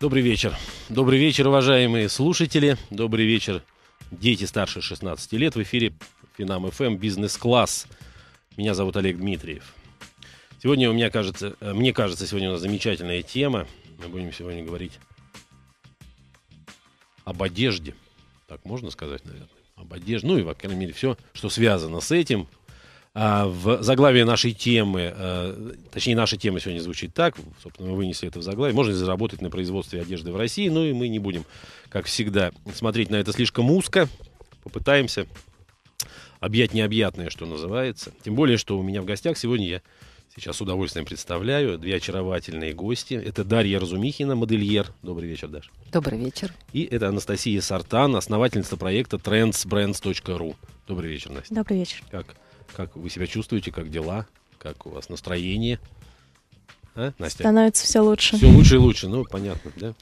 Добрый вечер. Добрый вечер, уважаемые слушатели. Добрый вечер, дети старше 16 лет. В эфире Финам ФМ эм Бизнес-класс. Меня зовут Олег Дмитриев. Сегодня у меня кажется, э, мне кажется, сегодня у нас замечательная тема. Мы будем сегодня говорить об одежде. Так можно сказать, наверное. Об одежде. Ну и, во крайней мере, все, что связано с этим, а, в заглавии нашей темы, э, точнее, наша тема сегодня звучит так, собственно, мы вынесли это в заглавие, можно ли заработать на производстве одежды в России, ну и мы не будем, как всегда, смотреть на это слишком узко, попытаемся объять необъятное, что называется. Тем более, что у меня в гостях сегодня я сейчас с удовольствием представляю две очаровательные гости. Это Дарья Разумихина, модельер. Добрый вечер, Даша. Добрый вечер. И это Анастасия Сартан, основательница проекта trendsbrands.ru. Добрый вечер, Настя. Добрый вечер. Как как вы себя чувствуете, как дела, как у вас настроение? А, Настя? Становится все лучше. Все лучше и лучше, ну, понятно, да?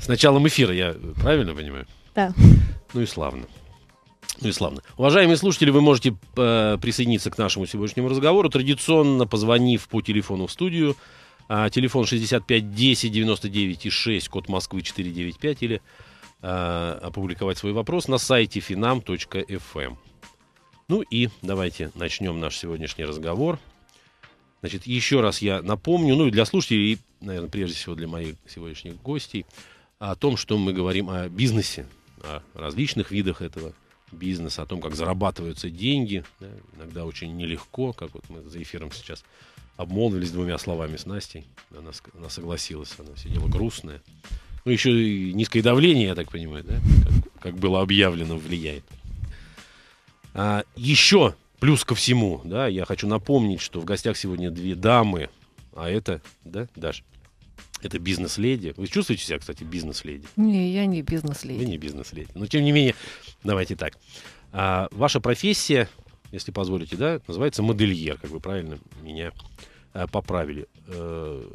С началом эфира, я правильно понимаю? Да. Ну и славно. Ну и славно. Уважаемые слушатели, вы можете э, присоединиться к нашему сегодняшнему разговору, традиционно позвонив по телефону в студию. Э, телефон 65 10 99 6, код Москвы 495, или э, опубликовать свой вопрос на сайте finam.fm. Ну и давайте начнем наш сегодняшний разговор. Значит, еще раз я напомню, ну и для слушателей, и, наверное, прежде всего для моих сегодняшних гостей, о том, что мы говорим о бизнесе, о различных видах этого бизнеса, о том, как зарабатываются деньги. Да, иногда очень нелегко, как вот мы за эфиром сейчас обмолвились двумя словами с Настей. Она, она согласилась, она сидела грустная. Ну, еще и низкое давление, я так понимаю, да? как, как было объявлено, влияет. А, еще плюс ко всему, да, я хочу напомнить, что в гостях сегодня две дамы, а это, да, Даш, это бизнес-леди. Вы чувствуете себя, кстати, бизнес-леди? Не, я не бизнес-леди. Вы не бизнес-леди. Но, тем не менее, давайте так. А, ваша профессия, если позволите, да, называется модельер, как вы правильно меня а, поправили. А,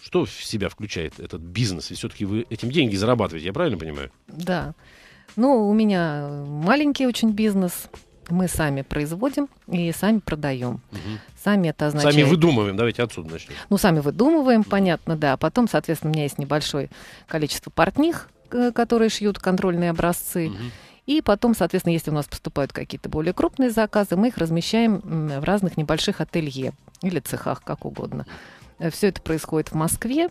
что в себя включает этот бизнес? И все-таки вы этим деньги зарабатываете, я правильно понимаю? Да. Ну, у меня маленький очень бизнес. Мы сами производим и сами продаем. Угу. Сами это означает... Сами выдумываем, давайте отсюда начнем. Ну, сами выдумываем, понятно, да. потом, соответственно, у меня есть небольшое количество портних, э, которые шьют контрольные образцы. Угу. И потом, соответственно, если у нас поступают какие-то более крупные заказы, мы их размещаем в разных небольших ателье или цехах, как угодно. Э, Все это происходит в Москве.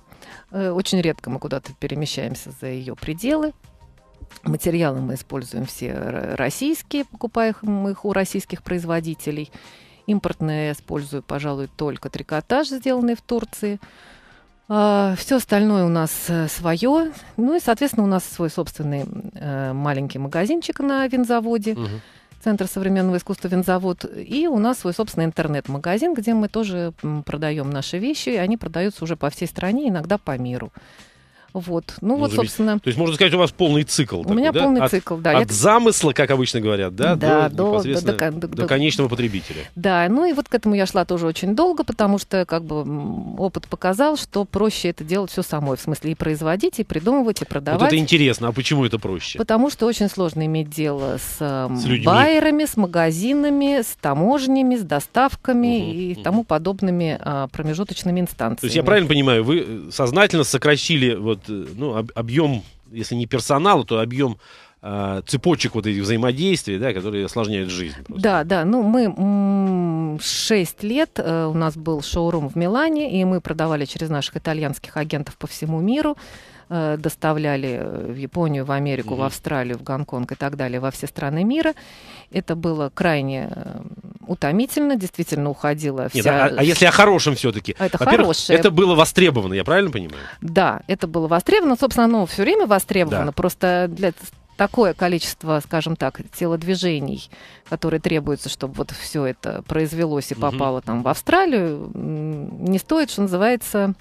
Э, очень редко мы куда-то перемещаемся за ее пределы. Материалы мы используем все российские, покупаем их у российских производителей. Импортные я использую, пожалуй, только трикотаж, сделанный в Турции. А, все остальное у нас э, свое. Ну и, соответственно, у нас свой собственный э, маленький магазинчик на винзаводе. Центр современного искусства «Винзавод». И у нас свой собственный интернет-магазин, где мы тоже продаем наши вещи. И они продаются уже по всей стране, иногда по миру. Вот. Ну, ну вот, собственно... То есть, можно сказать, у вас полный цикл. У такой, меня да? полный от, цикл, да. От Я... замысла, как обычно говорят, да, да до, до, до, до, до, конечного потребителя. Да, ну и вот к этому я шла тоже очень долго, потому что как бы опыт показал, что проще это делать все самой. В смысле и производить, и придумывать, и продавать. Вот это интересно. А почему это проще? Потому что очень сложно иметь дело с, с байерами, с магазинами, с таможнями, с доставками угу, и угу. тому подобными а, промежуточными инстанциями. То есть я правильно понимаю, вы э, сознательно сократили вот вот, э, ну, объем, если не персонала, то объем а, цепочек вот этих взаимодействий, да, которые осложняют жизнь. Просто. Да, да. Ну, мы шесть лет э, у нас был шоурум в Милане, и мы продавали через наших итальянских агентов по всему миру. Э, доставляли э, в Японию, в Америку, в Австралию, в Гонконг и так далее, во все страны мира. Это было крайне э, утомительно, действительно уходило вся... а, а если о хорошем все-таки? Это хорошее. Это было востребовано, я правильно понимаю? Да, это было востребовано. Собственно, оно все время востребовано. Да. Просто для такое количество, скажем так, телодвижений, которые требуются, чтобы вот все это произвелось и попало угу. там в Австралию, не стоит, что называется,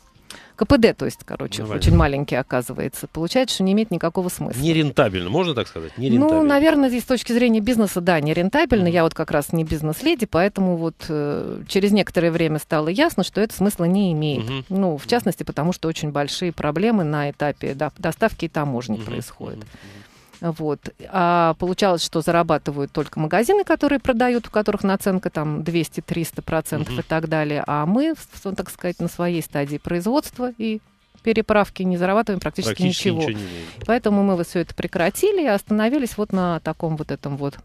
КПД, то есть, короче, Нормально. Ну, очень маленький оказывается. Получается, что не имеет никакого смысла. Нерентабельно, можно так сказать? Ну, нерентабельно. Ну, наверное, здесь с точки зрения бизнеса, да, нерентабельно. Mm-hmm. Я вот как раз не бизнес-леди, поэтому вот э, через некоторое время стало ясно, что это смысла не имеет. Mm-hmm. Ну, в частности, потому что очень большие проблемы на этапе да, доставки и таможни mm-hmm. происходят. Mm-hmm. Вот. А получалось, что зарабатывают только магазины, которые продают, у которых наценка там 200-300% угу. и так далее. А мы, так сказать, на своей стадии производства и переправки не зарабатываем практически, практически ничего. ничего не Поэтому мы вот все это прекратили и остановились вот на таком вот этом вот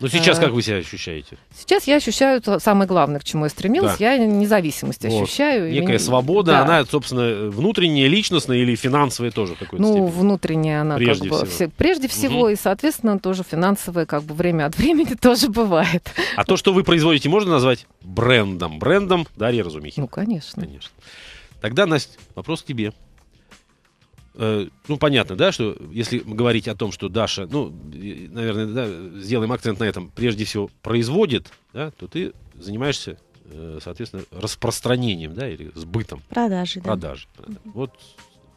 ну сейчас э, как вы себя ощущаете? Сейчас я ощущаю то самое главное, к чему я стремилась. Да. Я независимость вот. ощущаю. Некая и... свобода, да. она, собственно, внутренняя, личностная или финансовая тоже какой-то Ну, степени. внутренняя она прежде как бы... Всего. Все, прежде всего, угу. и, соответственно, тоже финансовая как бы время от времени тоже бывает. А то, что вы производите, можно назвать брендом? Брендом Дарья Разумихина. Ну, конечно. Конечно. Тогда, Настя, вопрос к тебе. Э, ну, понятно, да, что если говорить о том, что Даша, ну, наверное, да, сделаем акцент на этом, прежде всего производит, да, то ты занимаешься, э, соответственно, распространением, да, или сбытом. Продажи, Продажи. Да. Продажи. Mm-hmm. Вот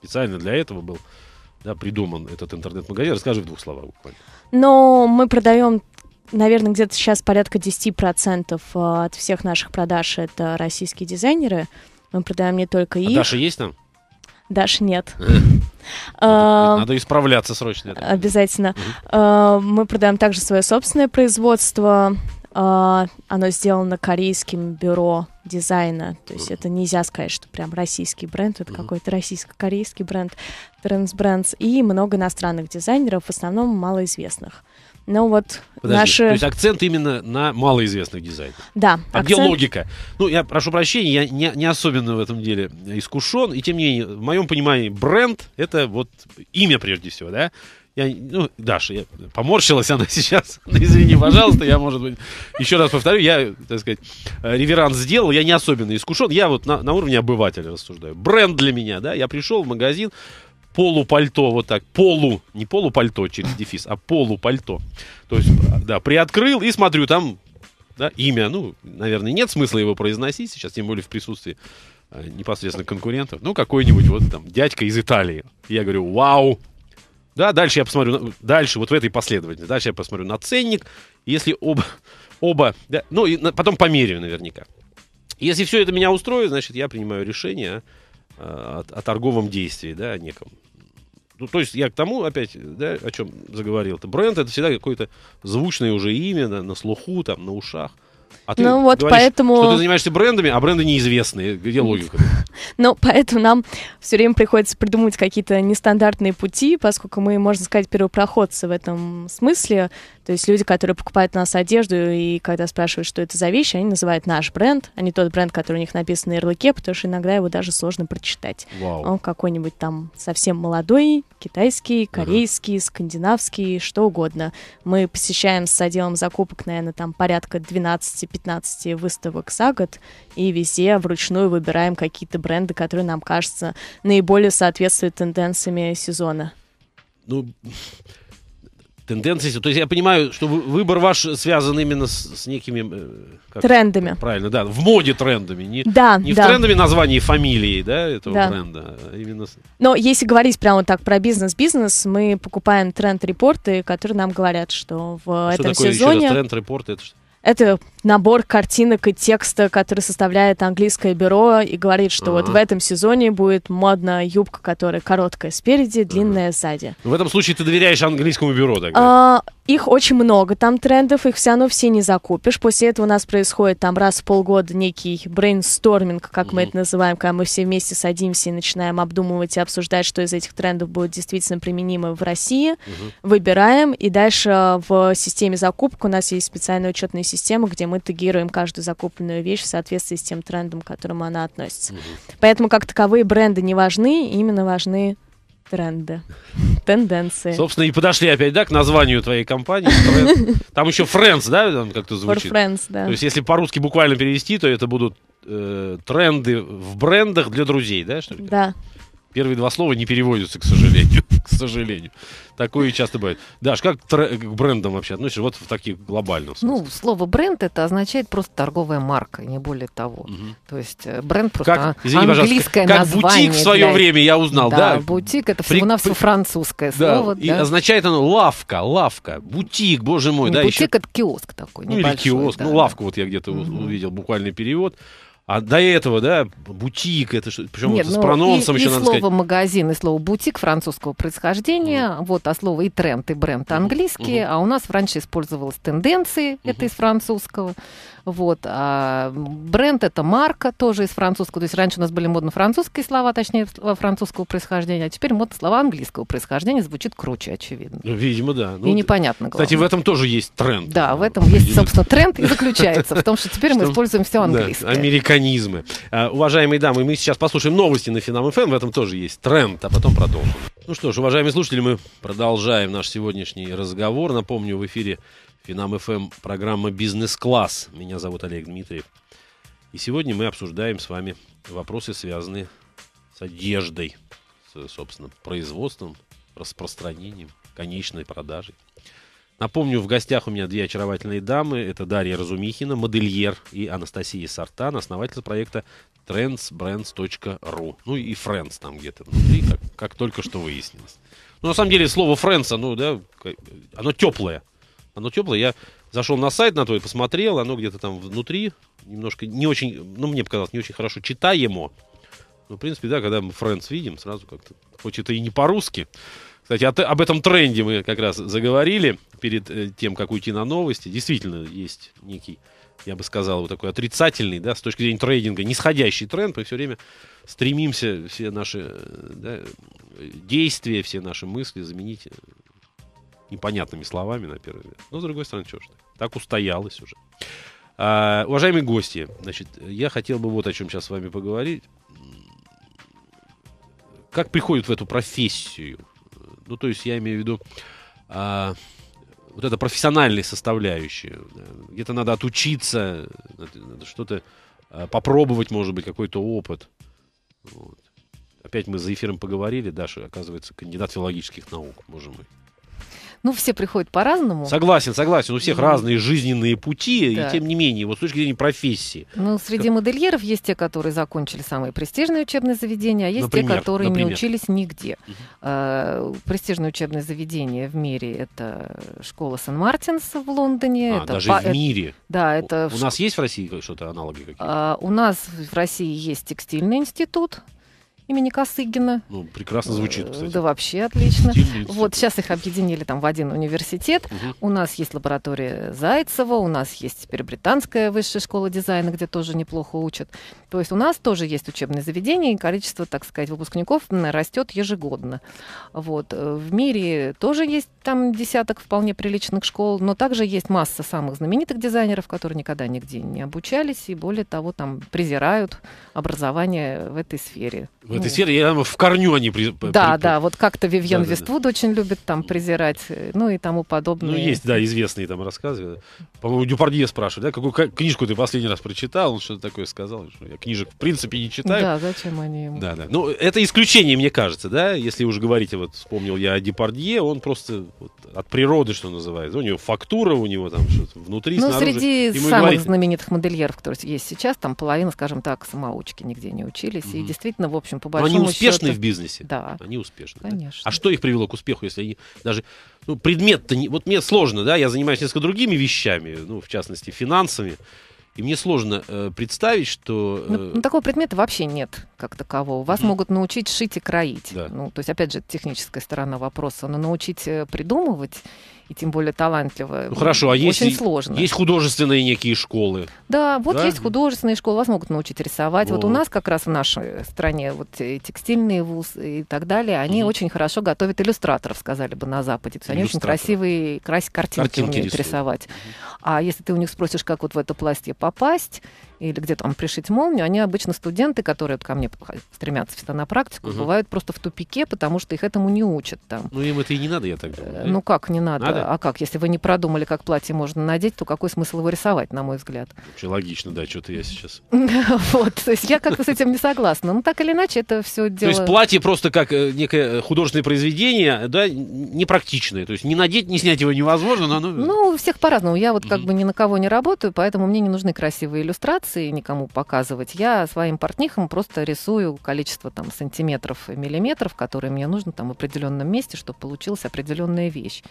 специально для этого был да, придуман этот интернет-магазин. Расскажи в двух словах буквально. Но мы продаем наверное, где-то сейчас порядка 10% э, от всех наших продаж это российские дизайнеры. Мы продаем не только а их. А Даша есть там? Даш, нет. Надо, э, исправляться срочно. Обязательно. Э, мы продаем также свое собственное производство. Э, оно сделано корейским бюро дизайна. То есть это нельзя сказать, что прям российский бренд. Это какой-то российско-корейский бренд Trends Brands. И много иностранных дизайнеров, в основном малоизвестных. Ну вот Подожди, наши... То есть акцент именно на малоизвестных дизайнах. Да. А акцент... где логика? Ну, я прошу прощения, я не, не особенно в этом деле искушен. И тем не менее, в моем понимании, бренд — это вот имя прежде всего, да? Я, ну, Даша, я, поморщилась она сейчас. Ну, извини, пожалуйста, я, может быть, еще раз повторю, я, так сказать, э, реверанс сделал, я не особенно искушен, я вот на, на уровне обывателя рассуждаю. Бренд для меня, да, я пришел в магазин, полупальто, вот так, полу, не полупальто через дефис, а полупальто. То есть, да, приоткрыл и смотрю, там да, имя, ну, наверное, нет смысла его произносить сейчас, тем более в присутствии а, непосредственно конкурентов, ну, какой-нибудь вот там дядька из Италии. Я говорю, вау, да, дальше я посмотрю, дальше вот в этой последовательности, дальше я посмотрю на ценник, если оба, оба, да, ну, и на, потом померяю наверняка. Если все это меня устроит, значит, я принимаю решение о, о, о торговом действии, да, о неком. Ну, то есть я к тому опять, да, о чем заговорил-то. Бренд это всегда какое-то звучное уже имя на, на слуху, там, на ушах. А ты ну, вот говоришь, поэтому... что ты занимаешься брендами, а бренды неизвестные. Где логика? Ну, поэтому нам все время приходится придумывать какие-то нестандартные пути, поскольку мы, можно сказать, первопроходцы в этом смысле. То есть люди, которые покупают у нас одежду, и когда спрашивают, что это за вещи, они называют наш бренд, а не тот бренд, который у них написан на ярлыке, потому что иногда его даже сложно прочитать. Вау. Он какой-нибудь там совсем молодой, китайский, корейский, uh-huh. скандинавский, что угодно. Мы посещаем с отделом закупок, наверное, там порядка 12-15 выставок за год, и везде вручную выбираем какие-то бренды, которые нам кажется наиболее соответствуют тенденциям сезона. Ну, тенденции. То есть я понимаю, что выбор ваш связан именно с, с некими... Э, как, Трендами. Правильно, да. В моде трендами. Не, да, не да. в трендами названий и фамилии да, этого да. бренда, а именно... Но если говорить прямо так про бизнес-бизнес, мы покупаем тренд-репорты, которые нам говорят, что в а что этом такое сезоне... Что такое тренд-репорты? Это что? Это набор картинок и текста, который составляет английское бюро и говорит, что uh-huh. вот в этом сезоне будет модно юбка, которая короткая спереди, длинная uh-huh. сзади. В этом случае ты доверяешь английскому бюро тогда? А, их очень много там трендов, их все равно все не закупишь. После этого у нас происходит там раз в полгода некий брейнсторминг, как uh-huh. мы это называем, когда мы все вместе садимся и начинаем обдумывать и обсуждать, что из этих трендов будет действительно применимо в России. Uh-huh. Выбираем, и дальше а, в системе закупок у нас есть специальная учетная система, где мы мы тегируем каждую закупленную вещь в соответствии с тем трендом, к которому она относится. Угу. Поэтому как таковые бренды не важны, именно важны тренды, тенденции. Собственно, и подошли опять, да, к названию твоей компании. Там еще Friends, да, там как-то звучит? For Friends, да. То есть, если по-русски буквально перевести, то это будут э, тренды в брендах для друзей, да, что ли? Да, Первые два слова не переводятся, к сожалению. к сожалению. Такое часто бывает. Даш, как к брендам вообще относишься? Вот в таких глобальных Ну, слово бренд это означает просто торговая марка, не более того. То есть э, бренд просто как, извини, английское как название. Как бутик в свое для... время я узнал, да? Да, бутик это всего-навсего При... французское да, слово. И означает оно лавка, лавка, бутик, боже мой. Не ну, да, бутик еще... это киоск такой. Ну, или киоск, ну, да, ну лавку вот я где-то угу. увидел, буквальный перевод. А до этого, да, бутик, это что, причем Нет, вот ну, с прононсом и, еще и надо слово сказать. магазин, и слово бутик французского происхождения, mm. вот, а слово и тренд, и бренд английские, mm. а у нас раньше использовалась тенденции, mm. это из французского. Вот. А бренд это марка, тоже из французского. То есть раньше у нас были модно французские слова, точнее, французского происхождения, а теперь модно слова английского происхождения звучит круче, очевидно. Ну, видимо, да. Ну, и непонятно. Главное. Кстати, в этом тоже есть тренд. Да, в этом есть, собственно, тренд и заключается в том, что теперь мы используем все английское. Да, американизмы. А, уважаемые дамы, мы сейчас послушаем новости на Финам ФМ, в этом тоже есть тренд, а потом продолжим. Ну что ж, уважаемые слушатели, мы продолжаем наш сегодняшний разговор. Напомню, в эфире Финам ФМ, программа «Бизнес-класс». Меня зовут Олег Дмитриев. И сегодня мы обсуждаем с вами вопросы, связанные с одеждой, с, собственно, производством, распространением, конечной продажей. Напомню, в гостях у меня две очаровательные дамы. Это Дарья Разумихина, модельер, и Анастасия Сартан, основатель проекта trendsbrands.ru. Ну и Friends там где-то внутри, как, как только что выяснилось. Ну, на самом деле, слово Френса, ну, да, оно теплое. Оно а, ну, теплое. Я зашел на сайт на твой, посмотрел, оно где-то там внутри, немножко не очень, ну, мне показалось, не очень хорошо читаемо. Ну, в принципе, да, когда мы Friends видим, сразу как-то, хоть это и не по-русски. Кстати, а об этом тренде мы как раз заговорили перед э, тем, как уйти на новости. Действительно, есть некий, я бы сказал, вот такой отрицательный, да, с точки зрения трейдинга, нисходящий тренд. Мы все время стремимся все наши э, да, э, действия, все наши мысли заменить непонятными словами, на первый взгляд. Но, с другой стороны, что ж ты? Так устоялось уже. А, уважаемые гости, значит, я хотел бы вот о чем сейчас с вами поговорить. Как приходит в эту профессию? Ну, то есть я имею в виду а, вот это профессиональная составляющая. Где-то надо отучиться, надо что-то а, попробовать, может быть, какой-то опыт. Вот. Опять мы за эфиром поговорили, Даша, оказывается, кандидат филологических наук, боже мой. Ну, все приходят по-разному. Согласен, согласен. У всех и... разные жизненные пути, да. и тем не менее, вот с точки зрения профессии. Ну, среди как... модельеров есть те, которые закончили самые престижные учебные заведения, а есть например, те, которые например. не учились нигде. Угу. А, престижное учебное заведение в мире — это школа Сан-Мартинс в Лондоне. А, это даже по... в э, мире? Да, это... У, у нас есть в России что-то аналоги какие-то? А, у нас в России есть текстильный институт, имени Косыгина. Ну, прекрасно звучит, э, кстати. Да вообще отлично. Вот сейчас их объединили там в один университет. У нас есть лаборатория Зайцева, у нас есть теперь британская высшая школа дизайна, где тоже неплохо учат. То есть у нас тоже есть учебные заведения, и количество, так сказать, выпускников растет ежегодно. Вот. Э, в мире тоже есть там десяток вполне приличных школ, но также есть масса самых знаменитых дизайнеров, которые никогда нигде не обучались, и более того, там презирают образование в этой сфере. В ну, этой сфере, я думаю, в корню они... При, да, при, да, вот как-то Вивьен да, Вествуд да, очень любит там ну. презирать, э, ну и тому подобное. Ну, есть, да, известные там рассказы. По-моему, Дюпардье спрашивает, да, какую книжку ты последний раз прочитал? Он что-то такое сказал, что я книжек в принципе не читаю. Да, зачем они ему? Да, да. Ну, это исключение, мне кажется, да, если уж говорите, вот вспомнил я о Депардье, он просто вот, от природы, что называется. У него фактура, у него там что-то внутри, Ну, снаружи. среди самых говорить... знаменитых модельеров, которые есть сейчас, там половина, скажем так, самоучки нигде не учились. Mm-hmm. И действительно, в общем, по большому Но они успешны счету... в бизнесе. Да. Они успешны. Конечно. Да? А что их привело к успеху, если они даже... Ну, предмет-то... Не... Вот мне сложно, да, я занимаюсь несколько другими вещами, ну, в частности, финансами. И мне сложно э, представить, что... Э... Ну, ну такого предмета вообще нет как такового. Вас mm. могут научить шить и кроить. Да. Ну, то есть, опять же, техническая сторона вопроса. Но научить э, придумывать и тем более талантливая. Ну хорошо, а есть, сложно. есть художественные некие школы? Да, вот да? есть художественные школы, вас могут научить рисовать. О. Вот у нас как раз в нашей стране вот текстильные вузы и так далее, они угу. очень хорошо готовят иллюстраторов, сказали бы на Западе. То есть они очень красивые крась, картинки, картинки умеют рисуют. рисовать. Угу. А если ты у них спросишь, как вот в это платье попасть, или где то там пришить молнию, они обычно студенты, которые вот ко мне стремятся всегда на практику, угу. бывают просто в тупике, потому что их этому не учат там. Ну им это и не надо, я так думаю. Э, ну как не надо? надо? А как? Если вы не продумали, как платье можно надеть, то какой смысл его рисовать, на мой взгляд? Вообще логично, да, что-то я сейчас. Вот, то есть я как-то с этим не согласна. Ну так или иначе это все дело... То есть платье просто как э, некое э, художественное произведение, да, непрактичное. То есть не надеть, не снять его невозможно, но оно... Ну, у всех по-разному. Я вот как бы ни на кого не работаю, поэтому мне не нужны красивые иллюстрации коллекции никому показывать. Я своим портнихам просто рисую количество там сантиметров и миллиметров, которые мне нужно там в определенном месте, чтобы получилась определенная вещь.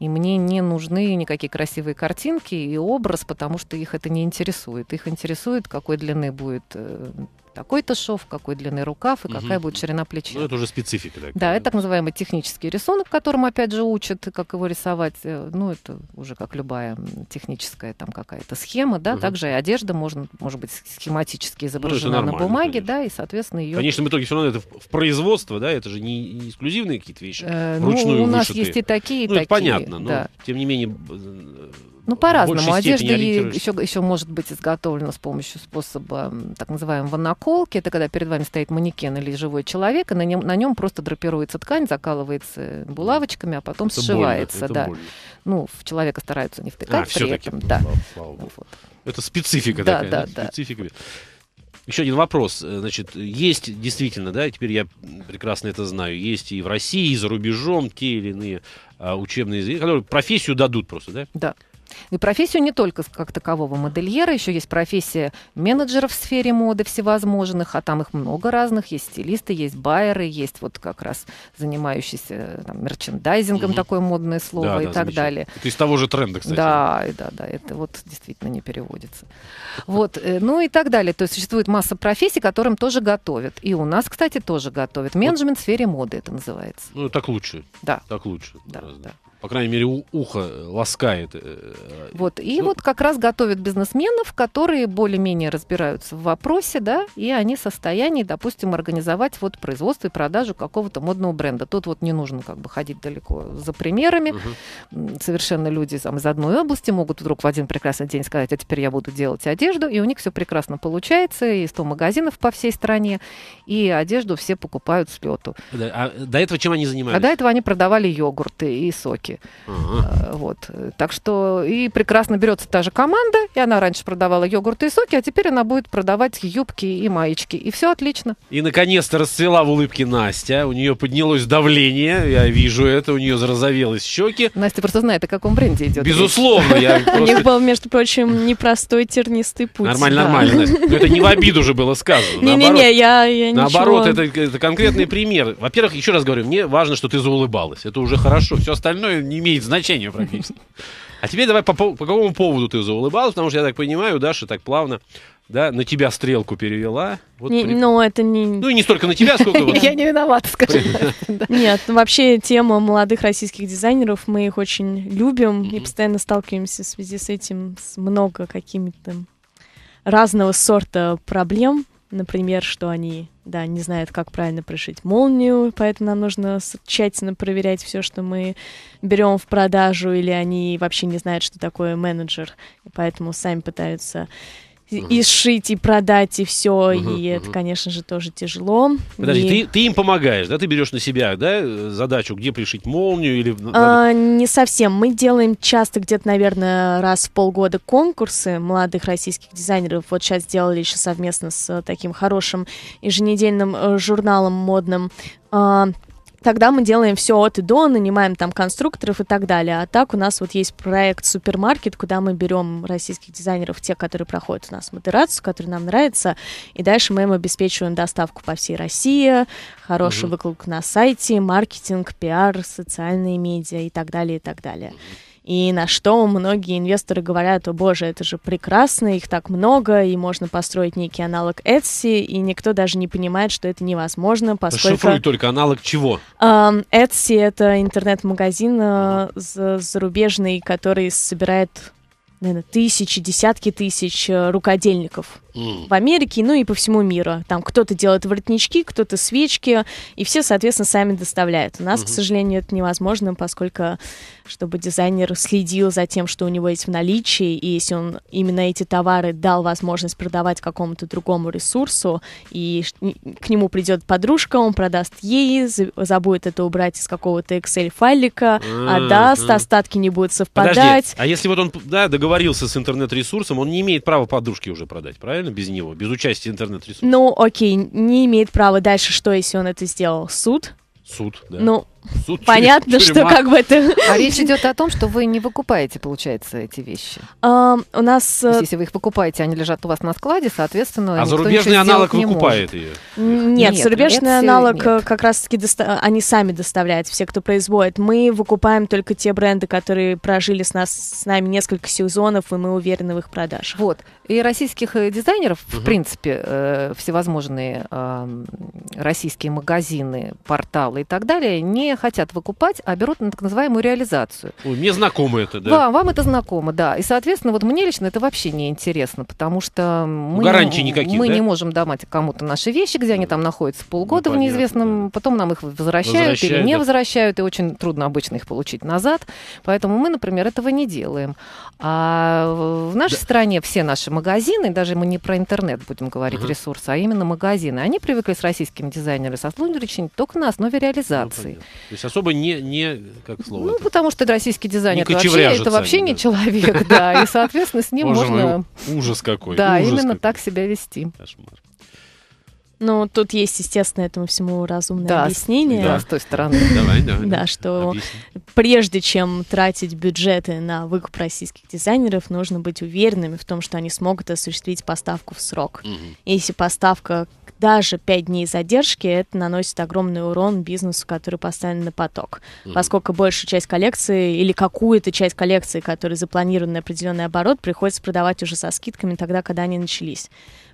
И мне не нужны никакие красивые картинки и образ, потому что их это не интересует. Их интересует, какой длины будет э, такой-то шов, какой длины рукав и угу. какая будет ширина плеча. Ну, это уже специфика. да Да, это так называемый технический рисунок, которым, опять же, учат, как его рисовать. Э, ну, это уже как любая техническая там какая-то схема, да. Угу. Также и одежда можно, может быть, схематически ну, изображена ну, на бумаге, конечно. да, и, соответственно, ее... Конечно, в итоге все равно это в производство, да, это же не, эксклюзивные какие-то вещи, э, вручную Ну, у нас вышитые. есть и такие, и ну, такие. Это понятно, но, тем не менее, э, ну, по-разному. Одежда еще, еще может быть изготовлена с помощью способа так называемого наколки. Это когда перед вами стоит манекен или живой человек, и на нем, на нем просто драпируется ткань, закалывается булавочками, а потом это сшивается. Больно, это да. больно. Ну, в человека стараются не втыкать а, при этом. Да. Вот. Это специфика да, такая. Да, да, специфика. Еще один вопрос. Э, значит, есть действительно, да, теперь я прекрасно это знаю, есть и в России, и за рубежом те или иные а, учебные, профессию дадут просто, да? Да. И профессию не только как такового модельера, еще есть профессия менеджеров в сфере моды всевозможных, а там их много разных. Есть стилисты, есть байеры, есть вот как раз занимающиеся э, там, мерчендайзингом, угу. такое модное слово да, и да, так далее. Это из того же тренда, кстати. Да, да, да, это вот действительно не переводится. Вот, э, ну и так далее. То есть существует масса профессий, которым тоже готовят. И у нас, кстати, тоже готовят. Менеджмент вот. в сфере моды это называется. Ну, так лучше. Да. Так лучше. Да, да по крайней мере, у, ухо э, ласкает. Э, э, вот, и ну, вот как раз готовят бизнесменов, которые более-менее разбираются в вопросе, да, и они в состоянии, допустим, организовать вот производство и продажу какого-то модного бренда. Тут вот не нужно как бы ходить далеко за примерами. Угу. Совершенно люди там, из одной области могут вдруг в один прекрасный день сказать, а теперь я буду делать одежду, и у них все прекрасно получается, и 100 магазинов по всей стране, и одежду все покупают с лету. А до этого чем они занимались? А до этого они продавали йогурты и соки штуки. Ага. Э, вот. Так что и прекрасно берется та же команда, и она раньше продавала йогурты и соки, а теперь она будет продавать юбки и маечки. И все отлично. И, наконец-то, расцвела в улыбке Настя. У нее поднялось давление, я вижу это, у нее зарозовелось щеки. Настя просто знает, о каком бренде идет. Безусловно. Я У них был, между прочим, непростой тернистый путь. Нормально, нормально. это не в обиду уже было сказано. Не-не-не, я не Наоборот, это конкретный пример. Во-первых, еще раз говорю, мне важно, что ты заулыбалась. Это уже хорошо. Все остальное не имеет значения практически. А теперь давай по, по какому поводу ты заулыбалась, потому что я так понимаю, Даша так плавно да, на тебя стрелку перевела. Вот не, при... Но ну, это не... Ну и не столько на тебя, сколько... Я не виновата, скажи. Нет, ну, вообще тема молодых российских дизайнеров, мы их очень любим и постоянно сталкиваемся в связи с этим с много какими-то разного сорта проблем. Например, что они, да, не знают, как правильно пришить молнию, поэтому нам нужно тщательно проверять все, что мы берем в продажу, или они вообще не знают, что такое менеджер, и поэтому сами пытаются и сшить, и продать, и все. И это, конечно же, тоже тяжело. Подожди, и... ты, ты им помогаешь, да? Ты берешь на себя, да, задачу, где пришить молнию или... А, не совсем. Мы делаем часто, где-то, наверное, раз в полгода конкурсы молодых российских дизайнеров. Вот сейчас сделали еще совместно с э, таким хорошим еженедельным э, журналом модным а, Тогда мы делаем все от и до, нанимаем там конструкторов и так далее. А так у нас вот есть проект «Супермаркет», куда мы берем российских дизайнеров, те, которые проходят у нас модерацию, которые нам нравятся, и дальше мы им обеспечиваем доставку по всей России, хороший угу. выкладку на сайте, маркетинг, пиар, социальные медиа и так далее, и так далее. Угу. И на что многие инвесторы говорят, о боже, это же прекрасно, их так много, и можно построить некий аналог Etsy, и никто даже не понимает, что это невозможно, поскольку... Шифруй только, аналог чего? Эм, Etsy — это интернет-магазин э, зарубежный, который собирает наверное, тысячи, десятки тысяч э, рукодельников в Америке, ну и по всему миру. Там кто-то делает воротнички, кто-то свечки, и все, соответственно, сами доставляют. У нас, mm-hmm. к сожалению, это невозможно, поскольку, чтобы дизайнер следил за тем, что у него есть в наличии, и если он именно эти товары дал возможность продавать какому-то другому ресурсу, и к нему придет подружка, он продаст ей, забудет это убрать из какого-то Excel-файлика, mm-hmm. А отдаст, м-м-м. остатки не будут совпадать. Подожди, а если вот он да, договорился с интернет-ресурсом, он не имеет права подружке уже продать, правильно? правильно, без него, без участия интернет-ресурсов? Ну, окей, не имеет права. Дальше что, если он это сделал? Суд? Суд, да. Ну, Суд, Понятно, через, что как бы это... А речь идет о том, что вы не выкупаете, получается, эти вещи. А, у нас... Есть, э, если вы их покупаете, они лежат у вас на складе, соответственно, А зарубежный аналог выкупает может. ее? Нет, нет зарубежный нет, аналог нет. Э, как раз-таки доста... они сами доставляют, все, кто производит. Мы выкупаем только те бренды, которые прожили с, нас, с нами несколько сезонов, и мы уверены в их продажах. Вот. И российских э, дизайнеров, угу. в принципе, э, всевозможные э, российские магазины, порталы и так далее, не хотят выкупать, а берут на так называемую реализацию. Ой, мне знакомо это, да? Вам, вам это знакомо, да. И, соответственно, вот мне лично это вообще не интересно, потому что мы, Гарантий не, никаких, мы да? не можем давать кому-то наши вещи, где они там находятся полгода ну, в неизвестном, потом нам их возвращают, возвращают или не да. возвращают, и очень трудно обычно их получить назад. Поэтому мы, например, этого не делаем. А в нашей да. стране все наши магазины, даже мы не про интернет будем говорить, uh-huh. ресурсы, а именно магазины, они привыкли с российскими дизайнерами сотрудничать только на основе ну, реализации. Ну, то есть особо не, не как слово. Ну, это? потому что это российский дизайнер. Это вообще, это вообще не человек, да. И, соответственно, с ним Боже можно... Мой, ну, ужас какой. Да, ужас именно какой. так себя вести. Кошмар. Ну, тут есть, естественно, этому всему разумное да, объяснение. Да, с той стороны. Давай, давай. Да, что прежде чем тратить бюджеты на выкуп российских дизайнеров, нужно быть уверенными в том, что они смогут осуществить поставку в срок. Если поставка даже 5 дней задержки это наносит огромный урон бизнесу, который поставлен на поток. Mm-hmm. Поскольку большую часть коллекции или какую-то часть коллекции, которая запланирована на определенный оборот, приходится продавать уже со скидками тогда, когда они начались.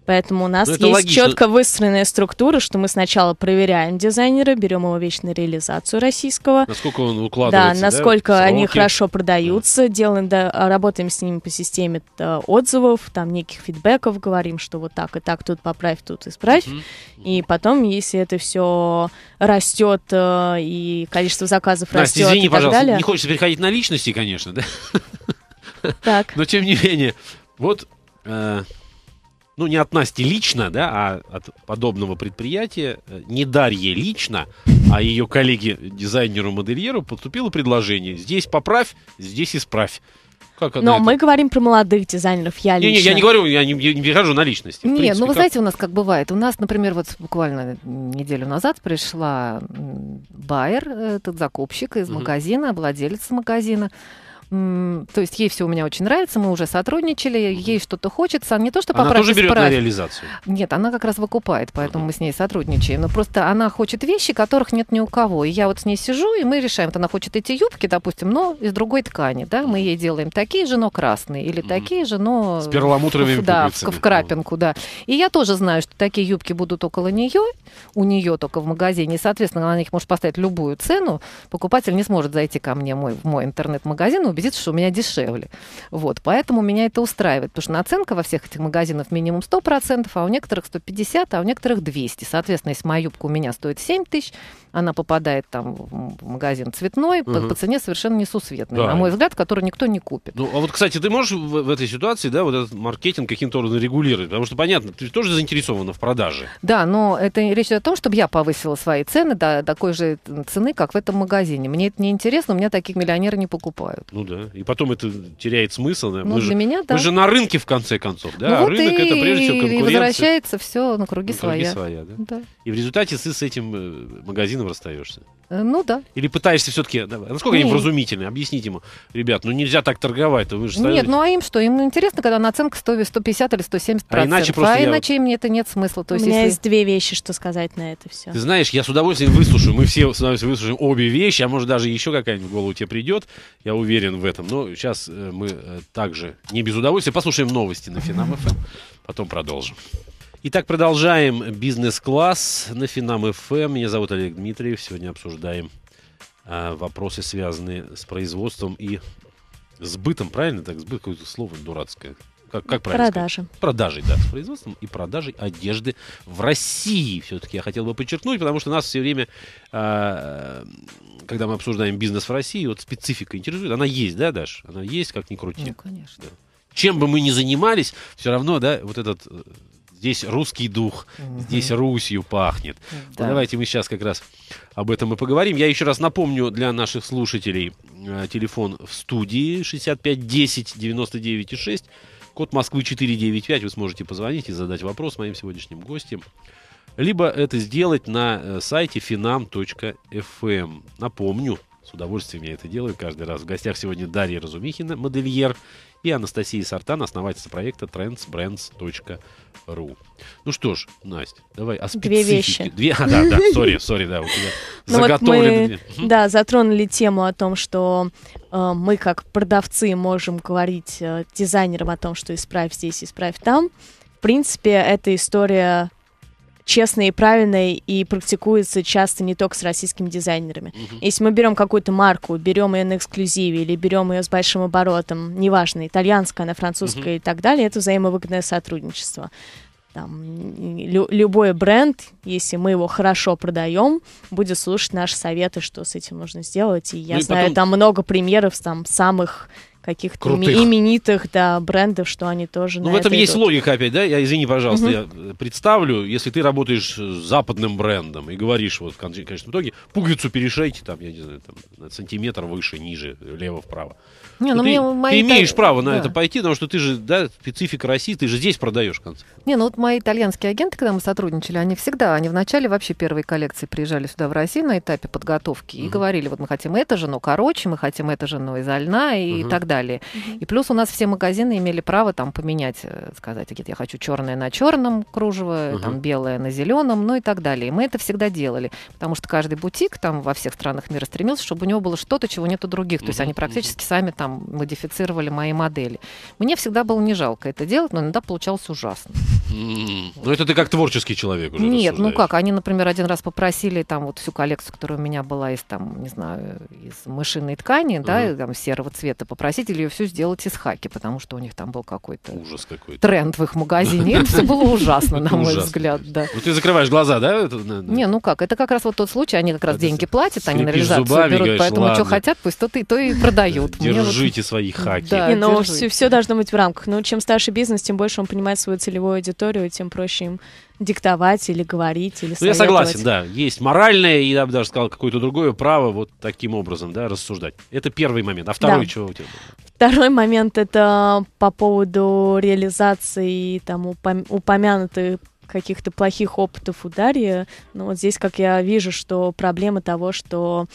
Поэтому у нас ну, есть логично. четко выстроенная структура, что мы сначала проверяем дизайнера, берем его вещь на реализацию российского. Насколько он укладывается, Да, насколько да, они хорошо продаются, да. делаем, да, работаем с ними по системе да, э, отзывов, там неких фидбэков, говорим, что вот так и так, тут поправь, тут исправь. Угу. И потом, если это все растет э, и количество заказов Настя, растет извини, и так пожалуйста, далее. не хочется переходить на личности, конечно, да? Так. Но тем не менее, вот э, ну, не от Насти лично, да, а от подобного предприятия, э, не Дарье лично, а ее коллеге-дизайнеру-модельеру поступило предложение. Здесь поправь, здесь исправь. Как Но это? мы говорим про молодых дизайнеров, я не, лично. Не, я не говорю, я не, я не перехожу на личности. Нет, ну, принципе, ну вы как... знаете, у нас как бывает. У нас, например, вот буквально неделю назад пришла байер, э, этот закупщик из угу. магазина, владелец магазина, то есть ей все у меня очень нравится, мы уже сотрудничали, ей что-то хочется, не то, что поправить. Она тоже берет исправить. на реализацию? Нет, она как раз выкупает, поэтому мы с ней сотрудничаем. Но просто она хочет вещи, которых нет ни у кого. И я вот с ней сижу, и мы решаем, вот она хочет эти юбки, допустим, но из другой ткани, да, мы ей делаем такие же, но красные, или такие же, но... С перламутровыми Да, в, в крапинку, да. И я тоже знаю, что такие юбки будут около нее, у нее только в магазине, соответственно, она на них может поставить любую цену, покупатель не сможет зайти ко мне мой, в мой интернет-магазин, убедиться, что у меня дешевле. Вот, поэтому меня это устраивает, потому что наценка во всех этих магазинах минимум 100%, а у некоторых 150, а у некоторых 200. Соответственно, если моя юбка у меня стоит 7 тысяч, она попадает там в магазин цветной угу. по, по цене совершенно несусветной, да. на мой взгляд, который никто не купит. Ну, а вот, кстати, ты можешь в, в этой ситуации, да, вот этот маркетинг каким-то образом регулировать? Потому что, понятно, ты тоже заинтересована в продаже. Да, но это речь идет о том, чтобы я повысила свои цены до такой же цены, как в этом магазине. Мне это не интересно, у меня таких миллионеры не покупают. Ну да. И потом это теряет смысл. Да. Ну, мы для же, меня, да. Мы же на рынке, в конце концов, да. Ну, вот рынок и... это прежде всего конкуренция. И возвращается все на круги, на круги своя. своя да? Да. И в результате ты с этим э, магазином расстаешься. Э, ну да. Или пытаешься все-таки... Насколько ну, Нет. они вразумительны? Объясните ему. Ребят, ну нельзя так торговать. Вы же Нет, ну а им что? Им интересно, когда наценка 100, 150 или 170 А иначе просто А я... иначе мне это нет смысла. То есть, У меня если... есть две вещи, что сказать на это все. Ты знаешь, я с удовольствием выслушаю. Мы все с удовольствием выслушаем обе вещи. А может даже еще какая-нибудь в голову тебе придет. Я уверен в этом. Но сейчас э, мы также не без удовольствия послушаем новости на Финам Потом продолжим. Итак, продолжаем бизнес-класс на Финам ФМ. Эм. Меня зовут Олег Дмитриев. Сегодня обсуждаем а, вопросы, связанные с производством и сбытом. Правильно так? Сбыт какое-то слово дурацкое. Как, как правильно? Продажи. Сказать? Продажей, да, с производством и продажей одежды в России. Все-таки я хотел бы подчеркнуть, потому что нас все время, а, когда мы обсуждаем бизнес в России, вот специфика интересует. Она есть, да, Даш? Она есть, как ни крути. Ну, конечно. Да. Чем бы мы ни занимались, все равно, да, вот этот э, здесь русский дух, угу. здесь Русью пахнет. Да. Ну, давайте мы сейчас как раз об этом и поговорим. Я еще раз напомню для наших слушателей э, телефон в студии 65 10 Код Москвы 495. Вы сможете позвонить и задать вопрос моим сегодняшним гостям. Либо это сделать на э, сайте finam.fm. Эм. Напомню, с удовольствием я это делаю каждый раз. В гостях сегодня Дарья Разумихина, модельер и Анастасии Сартан, основательница проекта trendsbrands.ru. Ну что ж, Настя, давай о а специфике. Две вещи. Две, а, да, да, сори, сори, да, у тебя ну Вот мы, да, затронули тему о том, что э, мы как продавцы можем говорить э, дизайнерам о том, что исправь здесь, исправь там. В принципе, эта история честно и правильно и практикуется часто не только с российскими дизайнерами. Угу. Если мы берем какую-то марку, берем ее на эксклюзиве или берем ее с большим оборотом, неважно, итальянская, она французская угу. и так далее, это взаимовыгодное сотрудничество там, лю- любой бренд, если мы его хорошо продаем, будет слушать наши советы, что с этим нужно сделать. И я ну и знаю, потом... там много примеров там, самых каких-то Крутых. именитых да, брендов, что они тоже Ну, в этом это есть идут. логика опять, да? Я, извини, пожалуйста, угу. я э, представлю, если ты работаешь с западным брендом и говоришь вот в конечном итоге, пуговицу перешейте там, я не знаю, там, сантиметр выше, ниже, лево-вправо. Не, ну, ну, ты, мои ты имеешь та... право на да. это пойти, потому что ты же, да, специфика России, ты же здесь продаешь, в конце. Не, ну вот мои итальянские агенты, когда мы сотрудничали, они всегда, они в начале вообще первой коллекции приезжали сюда в Россию на этапе подготовки угу. и говорили, вот мы хотим это же, но короче, мы хотим это же, но из льна и угу. так далее далее. Угу. И плюс у нас все магазины имели право там поменять, э, сказать, я хочу черное на черном кружево, угу. там белое на зеленом, ну и так далее. И мы это всегда делали, потому что каждый бутик там во всех странах мира стремился, чтобы у него было что-то, чего нет у других. То есть они практически сами там модифицировали мои модели. Мне всегда было не жалко это делать, но иногда получалось ужасно. Mm. Вот. Ну, это ты как творческий человек уже. Нет, ну как, они, например, один раз попросили там вот всю коллекцию, которая у меня была из там, не знаю, из мышиной ткани, uh-huh. да, там серого цвета, попросить вынудили ее все сделать из хаки, потому что у них там был какой-то ужас какой-то тренд в их магазине. Это все было ужасно, на мой взгляд, да. Ну ты закрываешь глаза, да? Не, ну как, это как раз вот тот случай, они как раз деньги платят, они на реализацию берут, поэтому что хотят, пусть то то и продают. Держите свои хаки. Но ну, все должно быть в рамках. Но ну, чем старше бизнес, тем больше он понимает свою целевую аудиторию, тем проще им диктовать или говорить, или ну, Я согласен, да. Есть моральное, и я бы даже сказал, какое-то другое право вот таким образом, да, рассуждать. Это первый момент. А второй да. чего у тебя было? Второй момент это по поводу реализации там упом- упомянутых каких-то плохих опытов у Дарьи. Но ну, вот здесь, как я вижу, что проблема того, что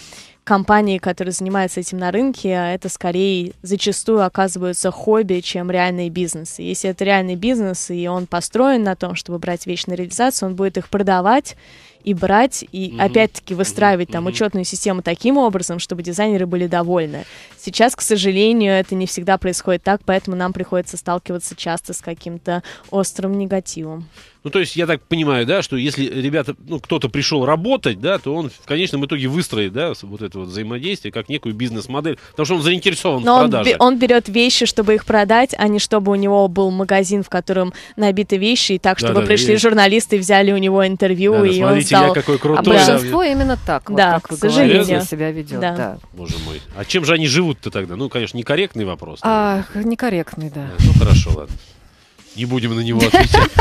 компании, которые занимаются этим на рынке, это скорее зачастую оказываются хобби, чем реальные бизнесы. Если это реальный бизнес, и он построен на том, чтобы брать вещи на реализацию, он будет их продавать и брать, и mm-hmm. опять-таки выстраивать mm-hmm. там учетную систему таким образом, чтобы дизайнеры были довольны. Сейчас, к сожалению, это не всегда происходит так, поэтому нам приходится сталкиваться часто с каким-то острым негативом. Ну, то есть, я так понимаю, да, что если ребята, ну, кто-то пришел работать, да, то он в конечном итоге выстроит, да, вот это вот взаимодействие как некую бизнес-модель, потому что он заинтересован Но в продаже. Он, он берет вещи, чтобы их продать, а не чтобы у него был магазин, в котором набиты вещи, и так, чтобы да, да, пришли и... журналисты, взяли у него интервью, да, да, и смотрите, он стал. я какой крутой. А большинство да. именно так, вот, да, как вы говорите, себя ведет. Да. да. Боже мой. А чем же они живут-то тогда? Ну, конечно, некорректный вопрос. А, некорректный, да. Э, ну, хорошо, ладно. Не будем на него отвечать.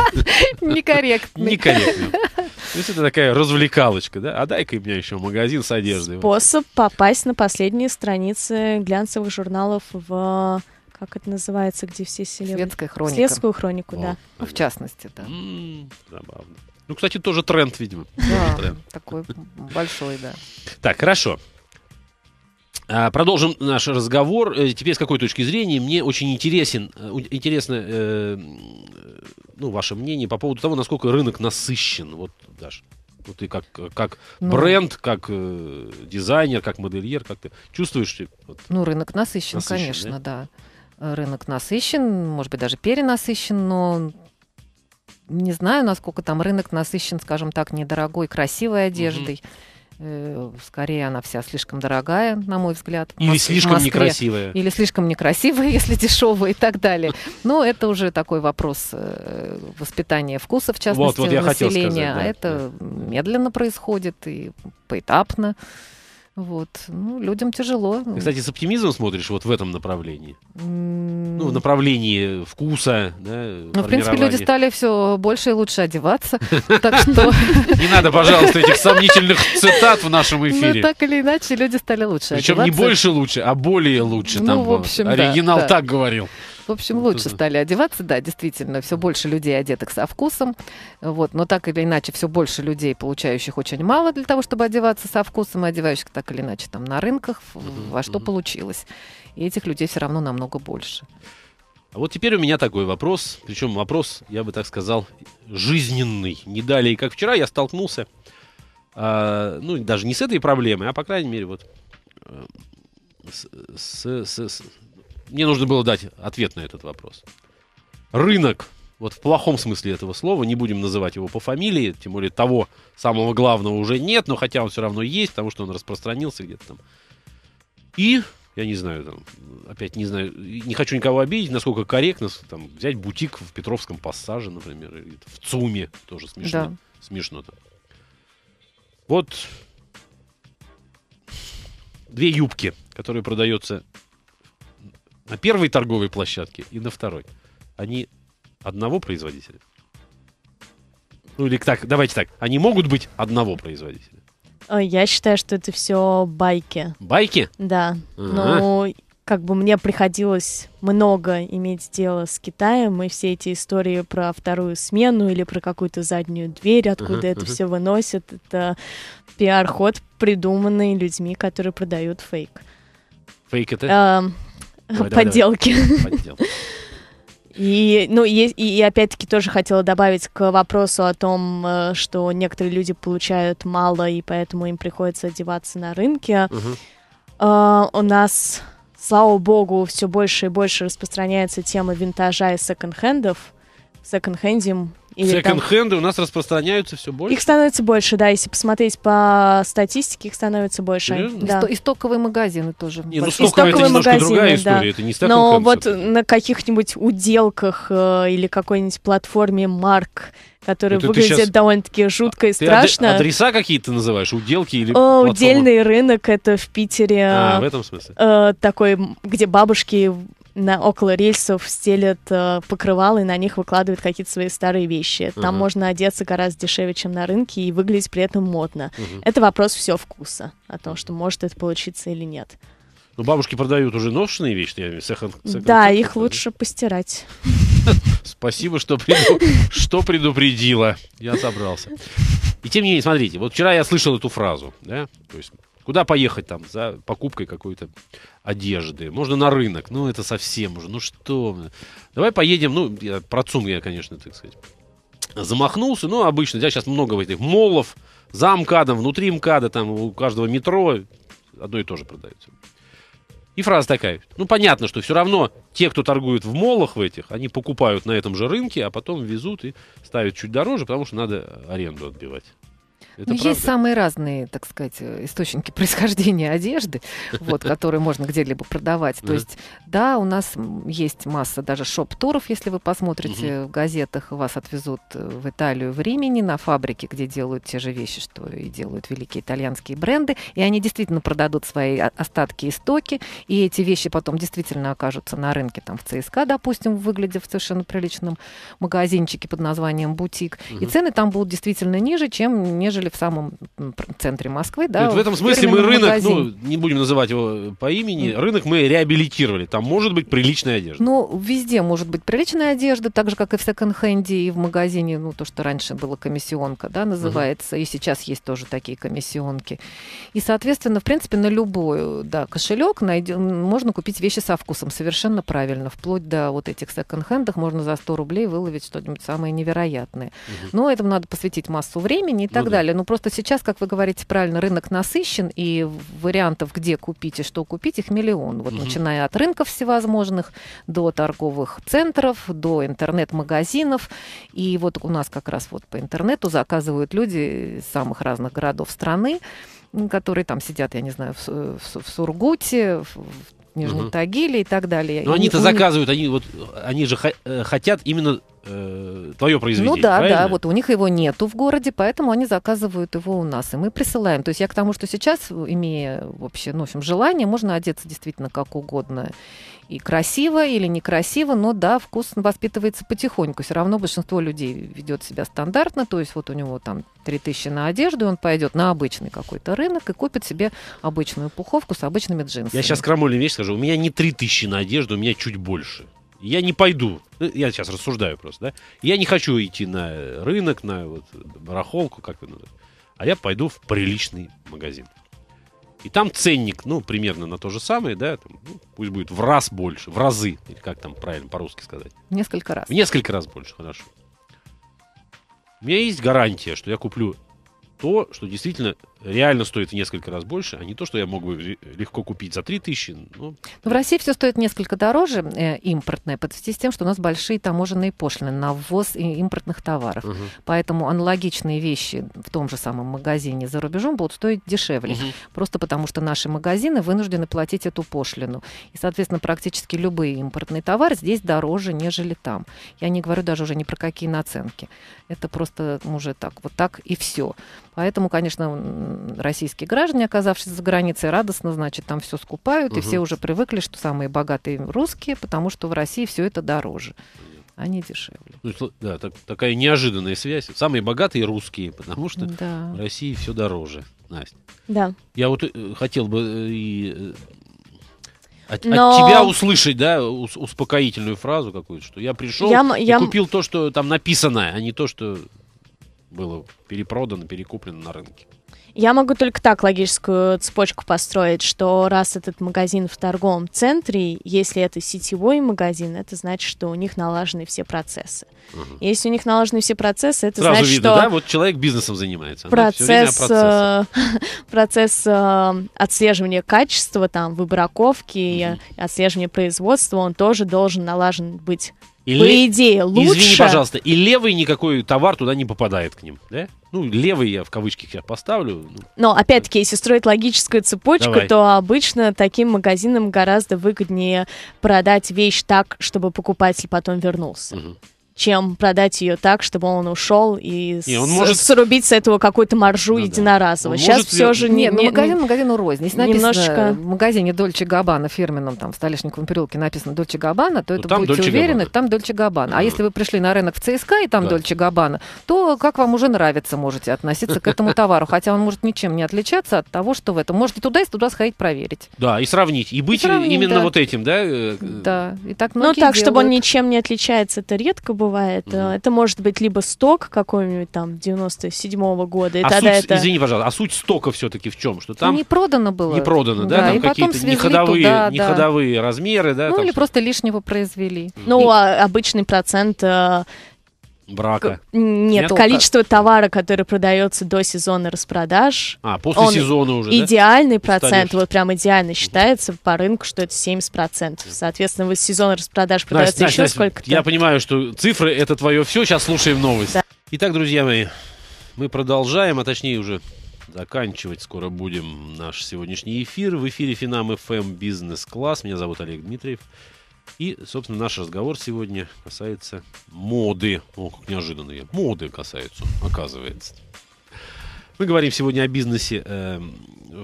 Некорректный. Некорректный. То есть это такая развлекалочка, да? А дай-ка мне еще магазин с одеждой. Способ попасть на последние страницы глянцевых журналов в как это называется, где все селебры... Светская хроника. Светскую хронику, О, да. Ну, в частности, да. М-м, забавно. Ну, кстати, тоже тренд, видимо. Да, такой большой, да. Так, хорошо. А, продолжим наш разговор. Э, теперь с какой точки зрения мне очень интересен, э, интересно э, ну, ваше мнение по поводу того, насколько рынок насыщен. Вот, Даш, вот ты как, как ну, бренд, как э, дизайнер, как модельер, как ты чувствуешь? Вот, ну, рынок насыщен, насыщен конечно, да? да. Рынок насыщен, может быть, даже перенасыщен, но не знаю, насколько там рынок насыщен, скажем так, недорогой, красивой одеждой. mm Скорее, она вся слишком дорогая, на мой взгляд. Или Москве, слишком Москве, некрасивая. Или слишком некрасивая, если дешевая и так далее. Но это уже такой вопрос э, воспитания вкуса, в частности, вот, вот я населения. Хотел сказать, да, а это медленно происходит и поэтапно. Вот. Ну, людям тяжело. Ты, кстати, с оптимизмом смотришь вот в этом направлении? Mm. Ну, в направлении вкуса, да, Ну, в принципе, люди стали все больше и лучше одеваться, так что... Не надо, пожалуйста, этих сомнительных цитат в нашем ну, эфире. Ну, так или иначе, люди стали лучше Причем не больше лучше, а более лучше. Ну, в общем, Оригинал так говорил в общем, лучше стали одеваться, да, действительно, все больше людей одетых со вкусом, вот, но так или иначе все больше людей, получающих очень мало для того, чтобы одеваться со вкусом, и одевающих так или иначе там на рынках, во что получилось. И этих людей все равно намного больше. А вот теперь у меня такой вопрос, причем вопрос, я бы так сказал, жизненный. Не далее, как вчера, я столкнулся, э, ну, даже не с этой проблемой, а, по крайней мере, вот э, с, с, с, мне нужно было дать ответ на этот вопрос. Рынок, вот в плохом смысле этого слова, не будем называть его по фамилии, тем более того самого главного уже нет, но хотя он все равно есть, потому что он распространился где-то там. И, я не знаю, там, опять не знаю, не хочу никого обидеть, насколько корректно там, взять бутик в Петровском пассаже, например, или в ЦУМе, тоже смешно. Да. Смешно там. Вот две юбки, которые продаются на первой торговой площадке и на второй. Они одного производителя. Ну или так, давайте так. Они могут быть одного производителя. А, я считаю, что это все байки. Байки? Да. Ага. Но ну, как бы мне приходилось много иметь дело с Китаем, и все эти истории про вторую смену или про какую-то заднюю дверь, откуда uh это uh все выносят, это пиар-ход, придуманный людьми, которые продают фейк. Фейк это? Э, подделки. И, ну, и, и опять-таки тоже хотела добавить к вопросу о том, э, что некоторые люди получают мало, и поэтому им приходится одеваться на рынке. Угу. Uh, у нас, слава богу, все больше и больше распространяется тема винтажа и секонд-хендов. В секонд-хенде Секонд-хенды там... у нас распространяются все больше. Их становится больше, да. Если посмотреть по статистике, их становится больше. Да. И стоковые магазины тоже. Не, ну, стоковые, стоковые это магазины, другая история. Да. Это не Но вот на каких-нибудь уделках э, или какой-нибудь платформе марк которые это выглядят сейчас... довольно-таки жутко и а ты страшно. адреса какие-то называешь? Уделки или О, Удельный рынок, это в Питере. А, в этом смысле? Э, такой, где бабушки на около рельсов стелят э, покрывала и на них выкладывают какие-то свои старые вещи. Там угу. можно одеться гораздо дешевле, чем на рынке, и выглядеть при этом модно. Угу. Это вопрос все вкуса, о том, что может это получиться или нет. Ну, бабушки продают уже ношенные вещи, я секонд, секонд Да, секонд, их да? лучше постирать. Спасибо, что, преду... что предупредила. Я собрался. И тем не менее, смотрите, вот вчера я слышал эту фразу, да, то есть Куда поехать там за покупкой какой-то одежды? Можно на рынок. Ну, это совсем уже. Ну что? Давай поедем. Ну, я, про ЦУМ я, конечно, так сказать, замахнулся. Ну, обычно, да, сейчас много этих молов за МКАДом, внутри МКАДа, там у каждого метро одно и то же продается. И фраза такая. Ну, понятно, что все равно те, кто торгует в молах в этих, они покупают на этом же рынке, а потом везут и ставят чуть дороже, потому что надо аренду отбивать. Это ну, есть самые разные, так сказать, э, источники происхождения одежды, вот, которые можно где-либо продавать. То есть, да, у нас есть масса даже шоп-туров, если вы посмотрите в газетах, вас отвезут э, в Италию, в Римени, на фабрике, где делают те же вещи, что и делают великие итальянские бренды, и они действительно продадут свои а, остатки и стоки, и эти вещи потом действительно окажутся на рынке, там, в ЦСКА, допустим, выглядя в совершенно приличном магазинчике под названием «Бутик», и цены там будут действительно ниже, чем нежели в самом центре Москвы. Да, Нет, в этом смысле мы рынок, магазин. ну, не будем называть его э, по имени, mm. рынок мы реабилитировали. Там может быть приличная одежда. Ну, везде может быть приличная одежда, так же, как и в секонд-хенде, и в магазине, ну, то, что раньше было комиссионка, да, называется, uh-huh. и сейчас есть тоже такие комиссионки. И, соответственно, в принципе, на любой, да, кошелек найдем, можно купить вещи со вкусом, совершенно правильно, вплоть до вот этих секонд-хендах можно за 100 рублей выловить что-нибудь самое невероятное. Uh-huh. Но этому надо посвятить массу времени и ну так ну, далее далее. Но ну, просто сейчас, как вы говорите правильно, рынок насыщен, и вариантов, где купить и что купить, их миллион. Вот угу. начиная от рынков всевозможных до торговых центров, до интернет-магазинов. И вот у нас как раз вот по интернету заказывают люди из самых разных городов страны которые там сидят, я не знаю, в, э, в, в Сургуте, в, Нижнем угу. Тагиле и так далее. Но они-то них... заказывают, они вот они же э, хотят именно э, твое произведение. Ну да, правильно? да, вот у них его нету в городе, поэтому они заказывают его у нас, и мы присылаем. То есть я к тому, что сейчас, имея вообще, ну, в общем, желание, можно одеться действительно как угодно и красиво или некрасиво, но да, вкус воспитывается потихоньку. Все равно большинство людей ведет себя стандартно, то есть вот у него там 3000 на одежду, и он пойдет на обычный какой-то рынок и купит себе обычную пуховку с обычными джинсами. Я сейчас крамольную вещь скажу. У меня не 3000 на одежду, у меня чуть больше. Я не пойду. Э, я сейчас рассуждаю просто, да? Я не хочу идти на рынок, на вот барахолку, как вы называете. А я пойду в приличный магазин. И там ценник, ну, примерно на то же самое, да, там, ну, пусть будет в раз больше, в разы, или как там правильно по-русски сказать. Несколько раз. В несколько раз больше, хорошо. У меня есть гарантия, что я куплю то, что действительно реально стоит в несколько раз больше, а не то, что я мог бы легко купить за 3 тысячи. Ну, Но в России все стоит несколько дороже, э, импортное, под связи с тем, что у нас большие таможенные пошлины на ввоз импортных товаров. Угу. Поэтому аналогичные вещи в том же самом магазине за рубежом будут стоить дешевле. Угу. Просто потому, что наши магазины вынуждены платить эту пошлину. И, соответственно, практически любые импортные товары здесь дороже, нежели там. Я не говорю даже уже ни про какие наценки. Это просто уже так, вот так и все. Поэтому, конечно, российские граждане, оказавшись за границей, радостно, значит, там все скупают, угу. и все уже привыкли, что самые богатые русские, потому что в России все это дороже они а дешевле. Ну, да, так, такая неожиданная связь. Самые богатые русские, потому что да. в России все дороже. Настя. Да. Я вот э, хотел бы э, э от, Но... от тебя услышать, да, успокоительную фразу какую-то, что я пришел я, и я... купил то, что там написано, а не то, что было перепродано, перекуплено на рынке. Я могу только так логическую цепочку построить, что раз этот магазин в торговом центре, если это сетевой магазин, это значит, что у них налажены все процессы. Угу. Если у них налажены все процессы, это Сразу значит, видно, что... да? Вот человек бизнесом занимается. Процесс, да, э, процесс э, отслеживания качества, там, выбраковки, угу. отслеживания производства, он тоже должен налажен быть и По идее, лучше... Извини, пожалуйста, и левый никакой товар туда не попадает к ним, да? Ну, левый я в кавычки я поставлю. Ну. Но, опять-таки, если строить логическую цепочку, Давай. то обычно таким магазинам гораздо выгоднее продать вещь так, чтобы покупатель потом вернулся. Угу чем продать ее так, чтобы он ушел и не, он с, может... срубить с этого какую-то маржу ну, единоразово. Да. Сейчас может... все же ну, не, Нет, не, магазин магазину рознь. Если написано немножко... в магазине Дольче Габана фирменном, там в Столешниковом переулке написано Дольче Габана, то ну, это будьте Dolce уверены, Gabbana. там Дольче Габана. А если вы пришли на рынок в ЦСКА и там да. Дольче Габана, то как вам уже нравится, можете относиться к этому товару. Хотя он может ничем не отличаться от того, что в этом. Можете туда и туда сходить проверить. Да, и сравнить. И быть и сравнить, именно да. вот этим, да? Э, да. И так Ну так, чтобы он ничем не отличается, это редко бывает бывает. Угу. Это может быть либо сток какой-нибудь там 97-го года. И а тогда суть, это... Извини, пожалуйста, а суть стока все-таки в чем? Что там... Не продано было. Не продано, да? да там какие-то неходовые, туда, неходовые да. размеры, да? Ну или что? просто лишнего произвели. Ну, и... а обычный процент э, брака. Нет, Нет количество товара, который продается до сезона распродаж. А, после сезона уже, Идеальный да? процент, Станешь. вот прям идеально считается по рынку, что это 70%. Соответственно, вот сезон распродаж продается Настя, еще Настя, сколько-то. Я понимаю, что цифры — это твое все. Сейчас слушаем новость. Да. Итак, друзья мои, мы продолжаем, а точнее уже заканчивать скоро будем наш сегодняшний эфир. В эфире Финам FM Бизнес Класс. Меня зовут Олег Дмитриев. И, собственно, наш разговор сегодня касается моды. О, как неожиданно я. Моды касаются, оказывается. Мы говорим сегодня о бизнесе э,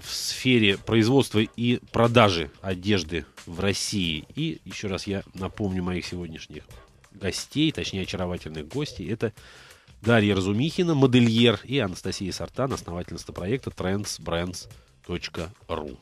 в сфере производства и продажи одежды в России. И еще раз я напомню моих сегодняшних гостей, точнее очаровательных гостей. Это Дарья Разумихина, модельер, и Анастасия Сартан, основательница проекта trendsbrands.ru.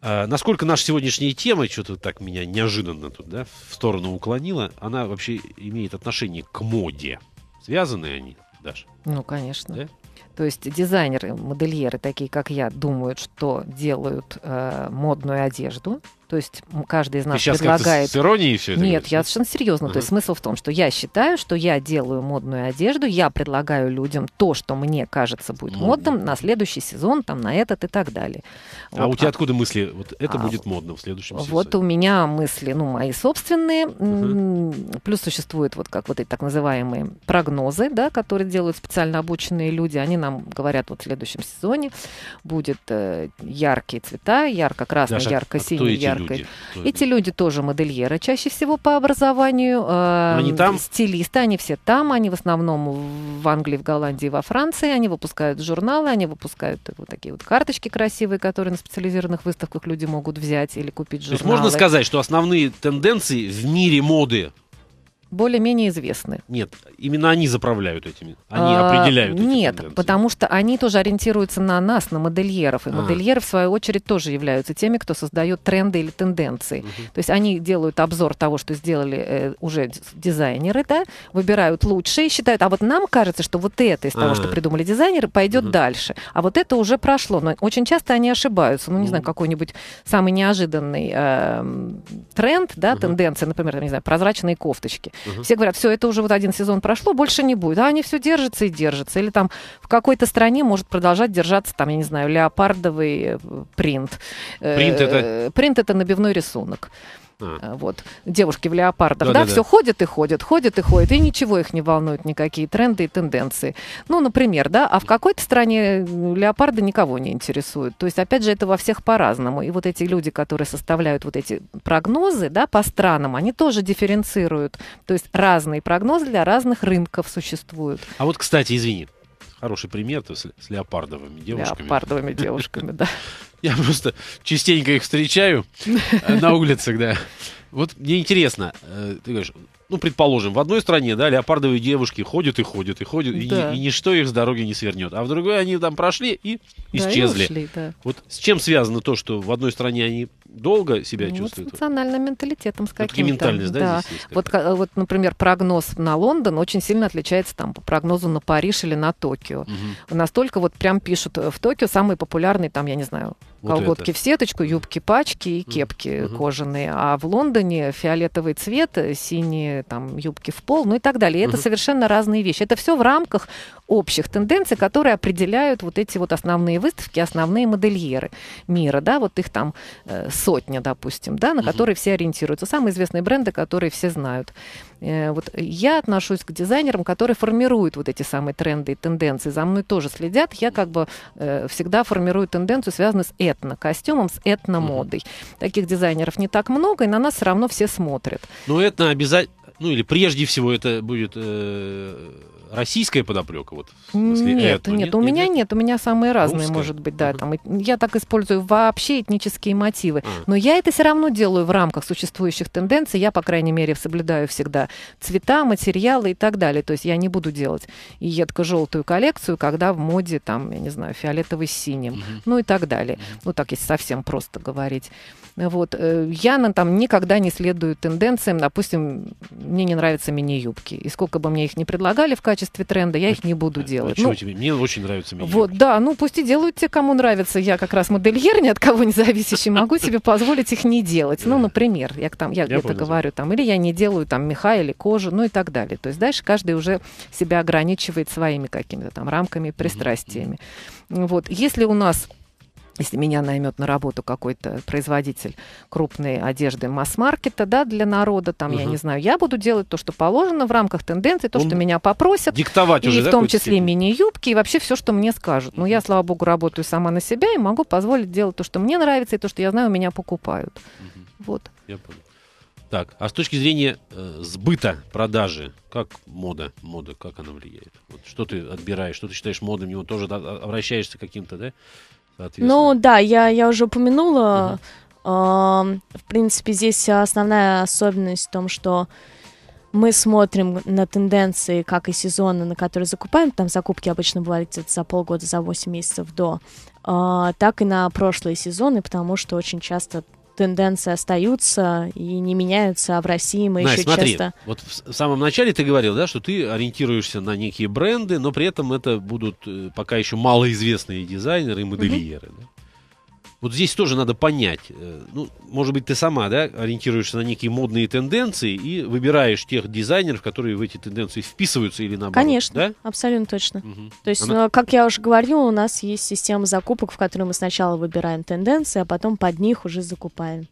А, насколько наша сегодняшняя тема, что-то так меня неожиданно тут, да, в сторону уклонила, она вообще имеет отношение к моде. Связаны они, Даша? Ну, конечно. Да? То есть дизайнеры, модельеры, такие как я, думают, что делают э, модную одежду, то есть каждый из нас Ты сейчас предлагает... С иронией все это? Нет, говоришь, я совершенно серьезно. Uh-huh. То есть смысл в том, что я считаю, что я делаю модную одежду, я предлагаю людям то, что мне кажется будет модным, модным на следующий сезон, там на этот и так далее. А вот. у тебя откуда мысли? Вот это а, будет модно в следующем сезоне. Вот у меня мысли, ну мои собственные. Uh-huh. Плюс существуют вот как вот эти так называемые прогнозы, да, которые делают специально обученные люди. Они нам говорят, вот в следующем сезоне будет э, яркие цвета, ярко-красный, Даша, а ярко-синий, ярко маркой. Люди? Эти люди тоже модельеры, чаще всего по образованию. Э, они там? Стилисты, они все там, они в основном в Англии, в Голландии, во Франции, они выпускают журналы, они выпускают вот такие вот карточки красивые, которые на специализированных выставках люди могут взять или купить журналы. То есть можно сказать, что основные тенденции в мире моды более-менее известны. Нет, именно они заправляют этими, они а, определяют. Эти нет, тенденции. потому что они тоже ориентируются на нас, на модельеров, и а. модельеры в свою очередь тоже являются теми, кто создает тренды или тенденции. Угу. То есть они делают обзор того, что сделали э, уже дизайнеры, да, выбирают лучшие, считают, а вот нам кажется, что вот это из а. того, что придумали дизайнеры, пойдет угу. дальше, а вот это уже прошло, но очень часто они ошибаются. Ну не угу. знаю, какой-нибудь самый неожиданный э, тренд, да, угу. тенденция, например, не знаю, прозрачные кофточки. Угу. Все говорят, все, это уже вот один сезон прошло, больше не будет. А они все держатся и держатся. Или там в какой-то стране может продолжать держаться, там, я не знаю, леопардовый э, принт. Принт это... Э, принт это набивной рисунок. А. Э, вот, девушки в леопардах, да, да, да, все ходят и ходят, ходят и ходят, и ничего их не волнует, никакие тренды и тенденции. Ну, например, да, а в какой-то стране леопарды никого не интересуют. То есть, опять же, это во всех по-разному. И вот эти люди, которые составляют вот эти прогнозы, да, по странам, они тоже дифференцируют. То есть разные прогнозы для разных рынков существуют. А вот, кстати, извини, хороший пример с, с леопардовыми девушками. Леопардовыми девушками, да. Я просто частенько их встречаю э, на улицах, да. Вот мне интересно, э, ты говоришь, ну, предположим, в одной стране, да, леопардовые девушки ходят и ходят, и ходят, да. и, и ничто их с дороги не свернет. А в другой они там прошли и исчезли. Да, и ушли, да. Вот с чем связано то, что в одной стране они долго себя ну, чувствуют? Вот с национальным менталитетом, с каким-то. Вот ментальность, да, да. Здесь вот, вот, например, прогноз на Лондон очень сильно отличается там по прогнозу на Париж или на Токио. Угу. Настолько вот прям пишут э, в Токио самый популярный там, я не знаю, вот Колготки это. в сеточку, юбки, пачки и кепки mm-hmm. кожаные. А в Лондоне фиолетовый цвет, э, синие там юбки в пол, ну и так далее. И это mm-hmm. совершенно разные вещи. Это все в рамках общих тенденций, которые определяют вот эти вот основные выставки, основные модельеры мира, да, вот их там э, сотня, допустим, да, на mm-hmm. которые все ориентируются. Самые известные бренды, которые все знают. Э, вот я отношусь к дизайнерам, которые формируют вот эти самые тренды и тенденции. За мной тоже следят. Я как бы э, всегда формирую тенденцию, связанную с этно-костюмом, с этно-модой. Таких дизайнеров не так много, и на нас все равно все смотрят. Но этно обязательно, ну или прежде всего это будет э российская подоплека? Вот, нет, нет, нет, у нет, меня нет? нет, у меня самые разные, Русская? может быть, да. Uh-huh. Там, я так использую вообще этнические мотивы. Uh-huh. Но я это все равно делаю в рамках существующих тенденций. Я, по крайней мере, соблюдаю всегда цвета, материалы и так далее. То есть я не буду делать и едко-желтую коллекцию, когда в моде, там, я не знаю, фиолетовый с синим, uh-huh. ну и так далее. Ну, так, если совсем просто говорить. Вот. Э, я там никогда не следую тенденциям, допустим, мне не нравятся мини-юбки. И сколько бы мне их не предлагали в качестве тренда, я их не буду делать. Почему ну, тебе? Мне очень нравятся мини-юбки. Вот, да, ну пусть и делают те, кому нравится. Я как раз модельер, ни от кого не зависящий, могу себе позволить их не делать. Ну, например, я, там, я, я где-то понял, говорю, там, или я не делаю там меха или кожу, ну и так далее. То есть дальше каждый уже себя ограничивает своими какими-то там рамками, пристрастиями. Mm-hmm. Вот. Если у нас если меня наймет на работу какой-то производитель крупной одежды масс-маркета, да, для народа, там, угу. я не знаю, я буду делать то, что положено в рамках тенденции, то, Он ну, что меня попросят. Диктовать и уже, в да, том числе мини-юбки и вообще все, что мне скажут. Но я, слава богу, работаю сама на себя и могу позволить делать то, что мне нравится, и то, что я знаю, у меня покупают. Угу. Вот. Я понял. Так, а с точки зрения э, сбыта, продажи, как мода, мода, как она влияет? Вот, что ты отбираешь, что ты считаешь модным, него тоже да, обращаешься каким-то, да, ну да, я, я уже упомянула. Угу. uh Э, в принципе, здесь основная особенность в том, что мы смотрим на тенденции, как и сезоны, на которые закупаем, там закупки обычно бывают где-то за полгода, за 8 месяцев до, э, так и на прошлые сезоны, потому что очень часто тенденции остаются и не меняются, а в России мы Настя, еще смотри, часто... вот в самом начале ты говорил, да, что ты ориентируешься на некие бренды, но при этом это будут э, пока еще малоизвестные дизайнеры и модельеры. Mm-hmm. Да? вот здесь тоже надо понять. Э, ну, может быть, ты сама, да, ориентируешься на некие модные тенденции и выбираешь тех дизайнеров, которые в эти тенденции вписываются или наоборот. Конечно, да? абсолютно точно. Угу. То есть, Она... Э, как я уже говорила, у нас есть система закупок, в которой мы сначала выбираем тенденции, а потом под них уже закупаем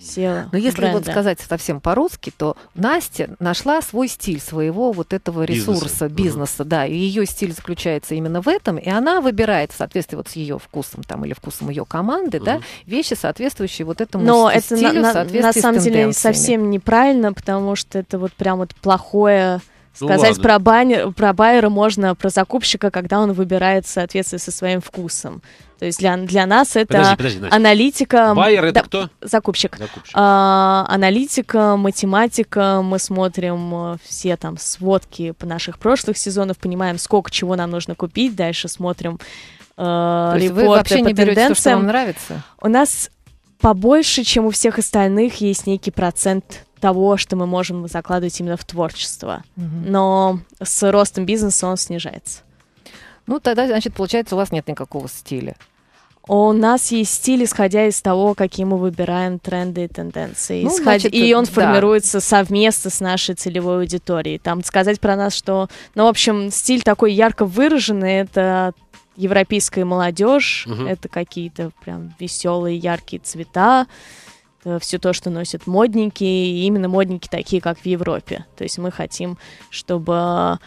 села. Но если бренда. вот сказать совсем по-русски, то Настя нашла свой стиль своего вот этого ресурса, бизнеса, бизнеса угу. да, и ее стиль заключается именно в этом, и она выбирает в соответствии вот с ее вкусом там или вкусом ее команды, угу. да, вещи, соответствующие вот этому Но стилю, это на, на, на самом деле совсем неправильно, потому что это вот прям вот плохое ну Сказать ну, про, баннер, про байера можно а про закупщика, когда он выбирает в со своим вкусом. То есть для, для нас это подожди, подожди, Настя. аналитика... Байер это да, кто? Закупщик. закупщик. А, аналитика, математика. Мы смотрим э, все там сводки по наших прошлых сезонов, понимаем, сколько чего нам нужно купить. Дальше смотрим э, репорты вы вообще по не берете тенденциям. То, что вам нравится? У нас побольше, чем у всех остальных, есть некий процент того, что мы можем закладывать именно в творчество. Угу. Но с ростом бизнеса он снижается. Ну, тогда, значит, получается, у вас нет никакого стиля. У нас есть стиль, исходя из того, какие мы выбираем тренды и тенденции. Ну, Исход... значит, и он да. формируется совместно с нашей целевой аудиторией. Там сказать про нас, что, ну, в общем, стиль такой ярко выраженный, это европейская молодежь, угу. это какие-то прям веселые, яркие цвета, все то, что носят модники, и именно модники такие, как в Европе. То есть мы хотим, чтобы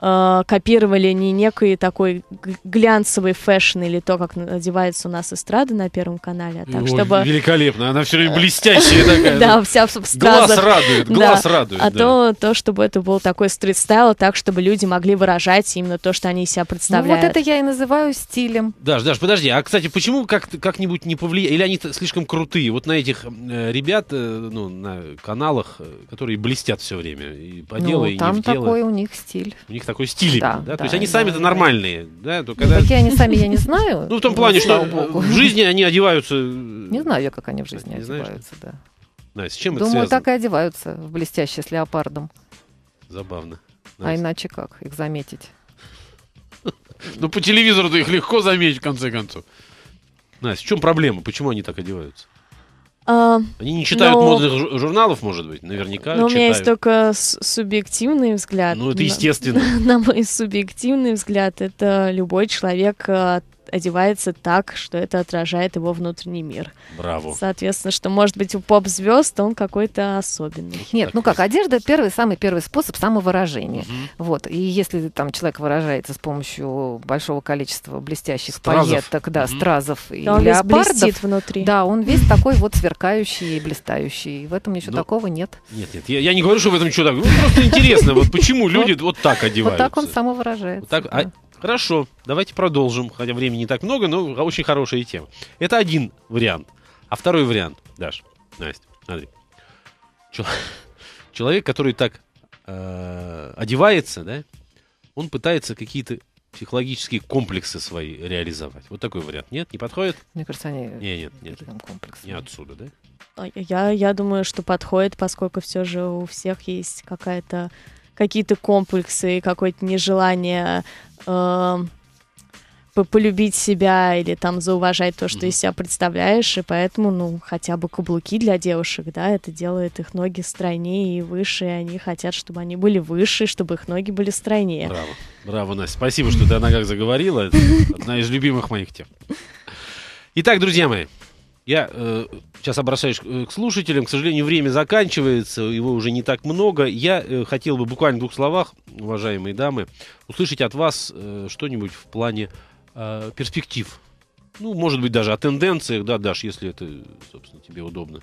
Э, копировали не некий такой глянцевый фэшн или то, как одевается у нас эстрада на Первом канале, а так, Ой, чтобы... Великолепно, она все время блестящая такая. Да, вся в Глаз радует, глаз радует. А то, то, чтобы это был такой стрит-стайл, так, чтобы люди могли выражать именно то, что они себя ну, представляют. вот это я и называю стилем. Даш, Даш, подожди, а, кстати, почему как-нибудь не повлияли, или они слишком крутые? Вот на этих э, ребят, э, ну, на каналах, которые блестят все время, и по делу, ну, и не в Там такой у них стиль. У них такой стиль. Да, да? да, То есть они да, сами-то да, нормальные. Да. Да? То ну, когда... Какие они сами, я не знаю. Ну, в том плане, что в жизни они одеваются... Э, не знаю я, как они в жизни одеваются, да. Настя, с чем это связано? так и одеваются в блестящие с леопардом. Забавно. А иначе как их заметить? Ну, по телевизору-то их легко заметить, в конце концов. Настя, в чем проблема? Почему они так одеваются? А, Они не читают но... модных журналов, может быть, наверняка. Но у меня есть только субъективный взгляд. Ну, это естественно. На, на мой субъективный взгляд, это любой человек а, одевается так, что это отражает его внутренний мир. Браво. Соответственно, что может быть у поп-звезд он какой-то особенный. Нет, ну как, одежда первый, самый первый способ самовыражения. Угу. Вот. И если там человек выражается с помощью большого количества блестящих стразов. пайеток, да, угу. стразов да, и он внутри. Да, он весь такой вот сверкающий и блестающий. в этом ничего ну, такого нет. Нет, нет, я, не говорю, что в этом ничего такого. Ну, просто интересно, вот почему люди вот так одеваются. Вот так он самовыражается. А Хорошо, давайте продолжим, хотя времени не так много, но очень хорошая тема. Это один вариант. А второй вариант, Даш, Настя, смотри. Человек, который так э, одевается, да, он пытается какие-то психологические комплексы свои реализовать. Вот такой вариант. Нет, не подходит? Мне кажется, они... Не, нет, нет. Там комплексы. Не отсюда, да? А я, я думаю, что подходит, поскольку все же у всех есть какая-то какие-то комплексы, какое-то нежелание э, полюбить себя или там зауважать то, что mm-hmm. из себя представляешь, и поэтому, ну, хотя бы каблуки для девушек, да, это делает их ноги стройнее и выше, и они хотят, чтобы они были выше, чтобы их ноги были стройнее. Браво, браво, Настя, спасибо, что ты о ногах заговорила, это одна из любимых моих тем. Итак, друзья мои, я э, сейчас обращаюсь э, к слушателям. К сожалению, время заканчивается, его уже не так много. Я э, хотел бы буквально в двух словах, уважаемые дамы, услышать от вас э, что-нибудь в плане перспектив. Ну, может быть, даже о тенденциях, да, Даш, если это, собственно, тебе удобно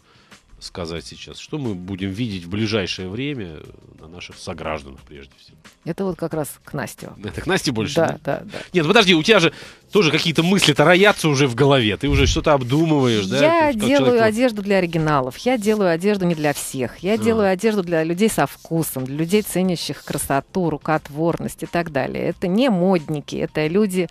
сказать сейчас? Что мы будем видеть в ближайшее время на наших согражданах прежде всего? Это вот как раз к Насте. Это к Насте больше? Да, да, да. да. Нет, ну подожди, у тебя же тоже какие-то мысли-то роятся уже в голове. Ты уже что-то обдумываешь, да? Я делаю человек... одежду для оригиналов. Я делаю одежду не для всех. Я а. делаю одежду для людей со вкусом, для людей, ценящих красоту, рукотворность и так далее. Это не модники, это люди,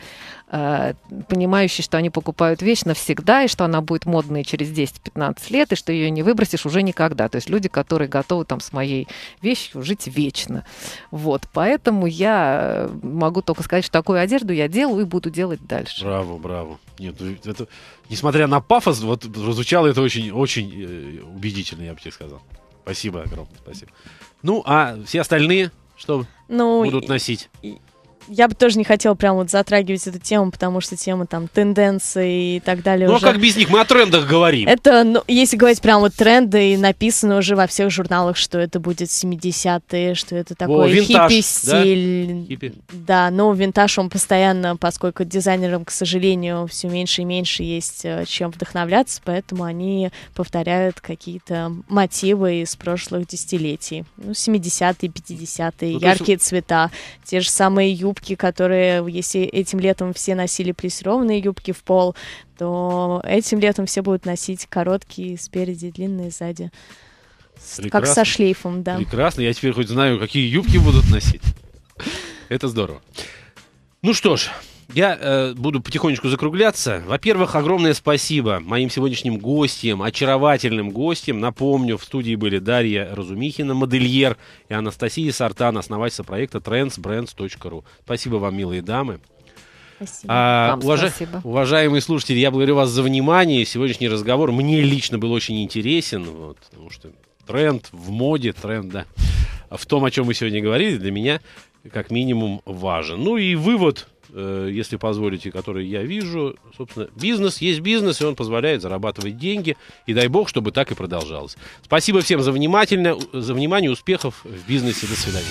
э, понимающие, что они покупают вещь навсегда, и что она будет модной через 10-15 лет, и что ее не выбросишь уже никогда. То есть люди, которые готовы там с моей вещью жить вечно. Вот. Поэтому я э, могу только сказать, что такую одежду я делаю и буду делать дальше дальше. Браво, браво. Нет, ну, это, несмотря на пафос, вот прозвучало это очень, очень э, убедительно, я бы тебе сказал. Спасибо огромное, спасибо. Ну, а все остальные что ну, будут носить? я бы тоже не хотела прям вот затрагивать эту тему, потому что тема там тенденции и так далее. Ну а уже... а как без них? Мы о трендах говорим. Это, ну, если говорить прям вот тренды, и написано уже во всех журналах, что это будет 70-е, что это такой хиппи-стиль. Да? Хиппи. да, но винтаж он постоянно, поскольку дизайнерам, к сожалению, все меньше и меньше есть э, чем вдохновляться, поэтому они повторяют какие-то мотивы из прошлых десятилетий. Ну, 70-е, 50-е, ну, яркие есть... цвета, те же самые юбки юбки, которые, если этим летом все носили плессированные юбки в пол, то этим летом все будут носить короткие спереди, длинные сзади. Прекрасно. Как со шлейфом, да. Прекрасно. Я теперь хоть знаю, какие юбки будут носить. Это здорово. Ну что ж, я э, буду потихонечку закругляться. Во-первых, огромное спасибо моим сегодняшним гостям, очаровательным гостям. Напомню, в студии были Дарья Разумихина, модельер, и Анастасия Сартан, основательница проекта trendsbrands.ru. Спасибо вам, милые дамы. Спасибо. А, Вам уваж... спасибо. Уважаемые слушатели, я благодарю вас за внимание. Сегодняшний разговор мне лично был очень интересен, вот, потому что тренд в моде, тренд, да, в том, о чем мы сегодня говорили, для меня как минимум важен. Ну и вывод э, если позволите, которые я вижу. Собственно, бизнес есть бизнес, и он позволяет зарабатывать деньги. И дай бог, чтобы так и продолжалось. Спасибо всем за, внимательно, за внимание, успехов в бизнесе. До свидания.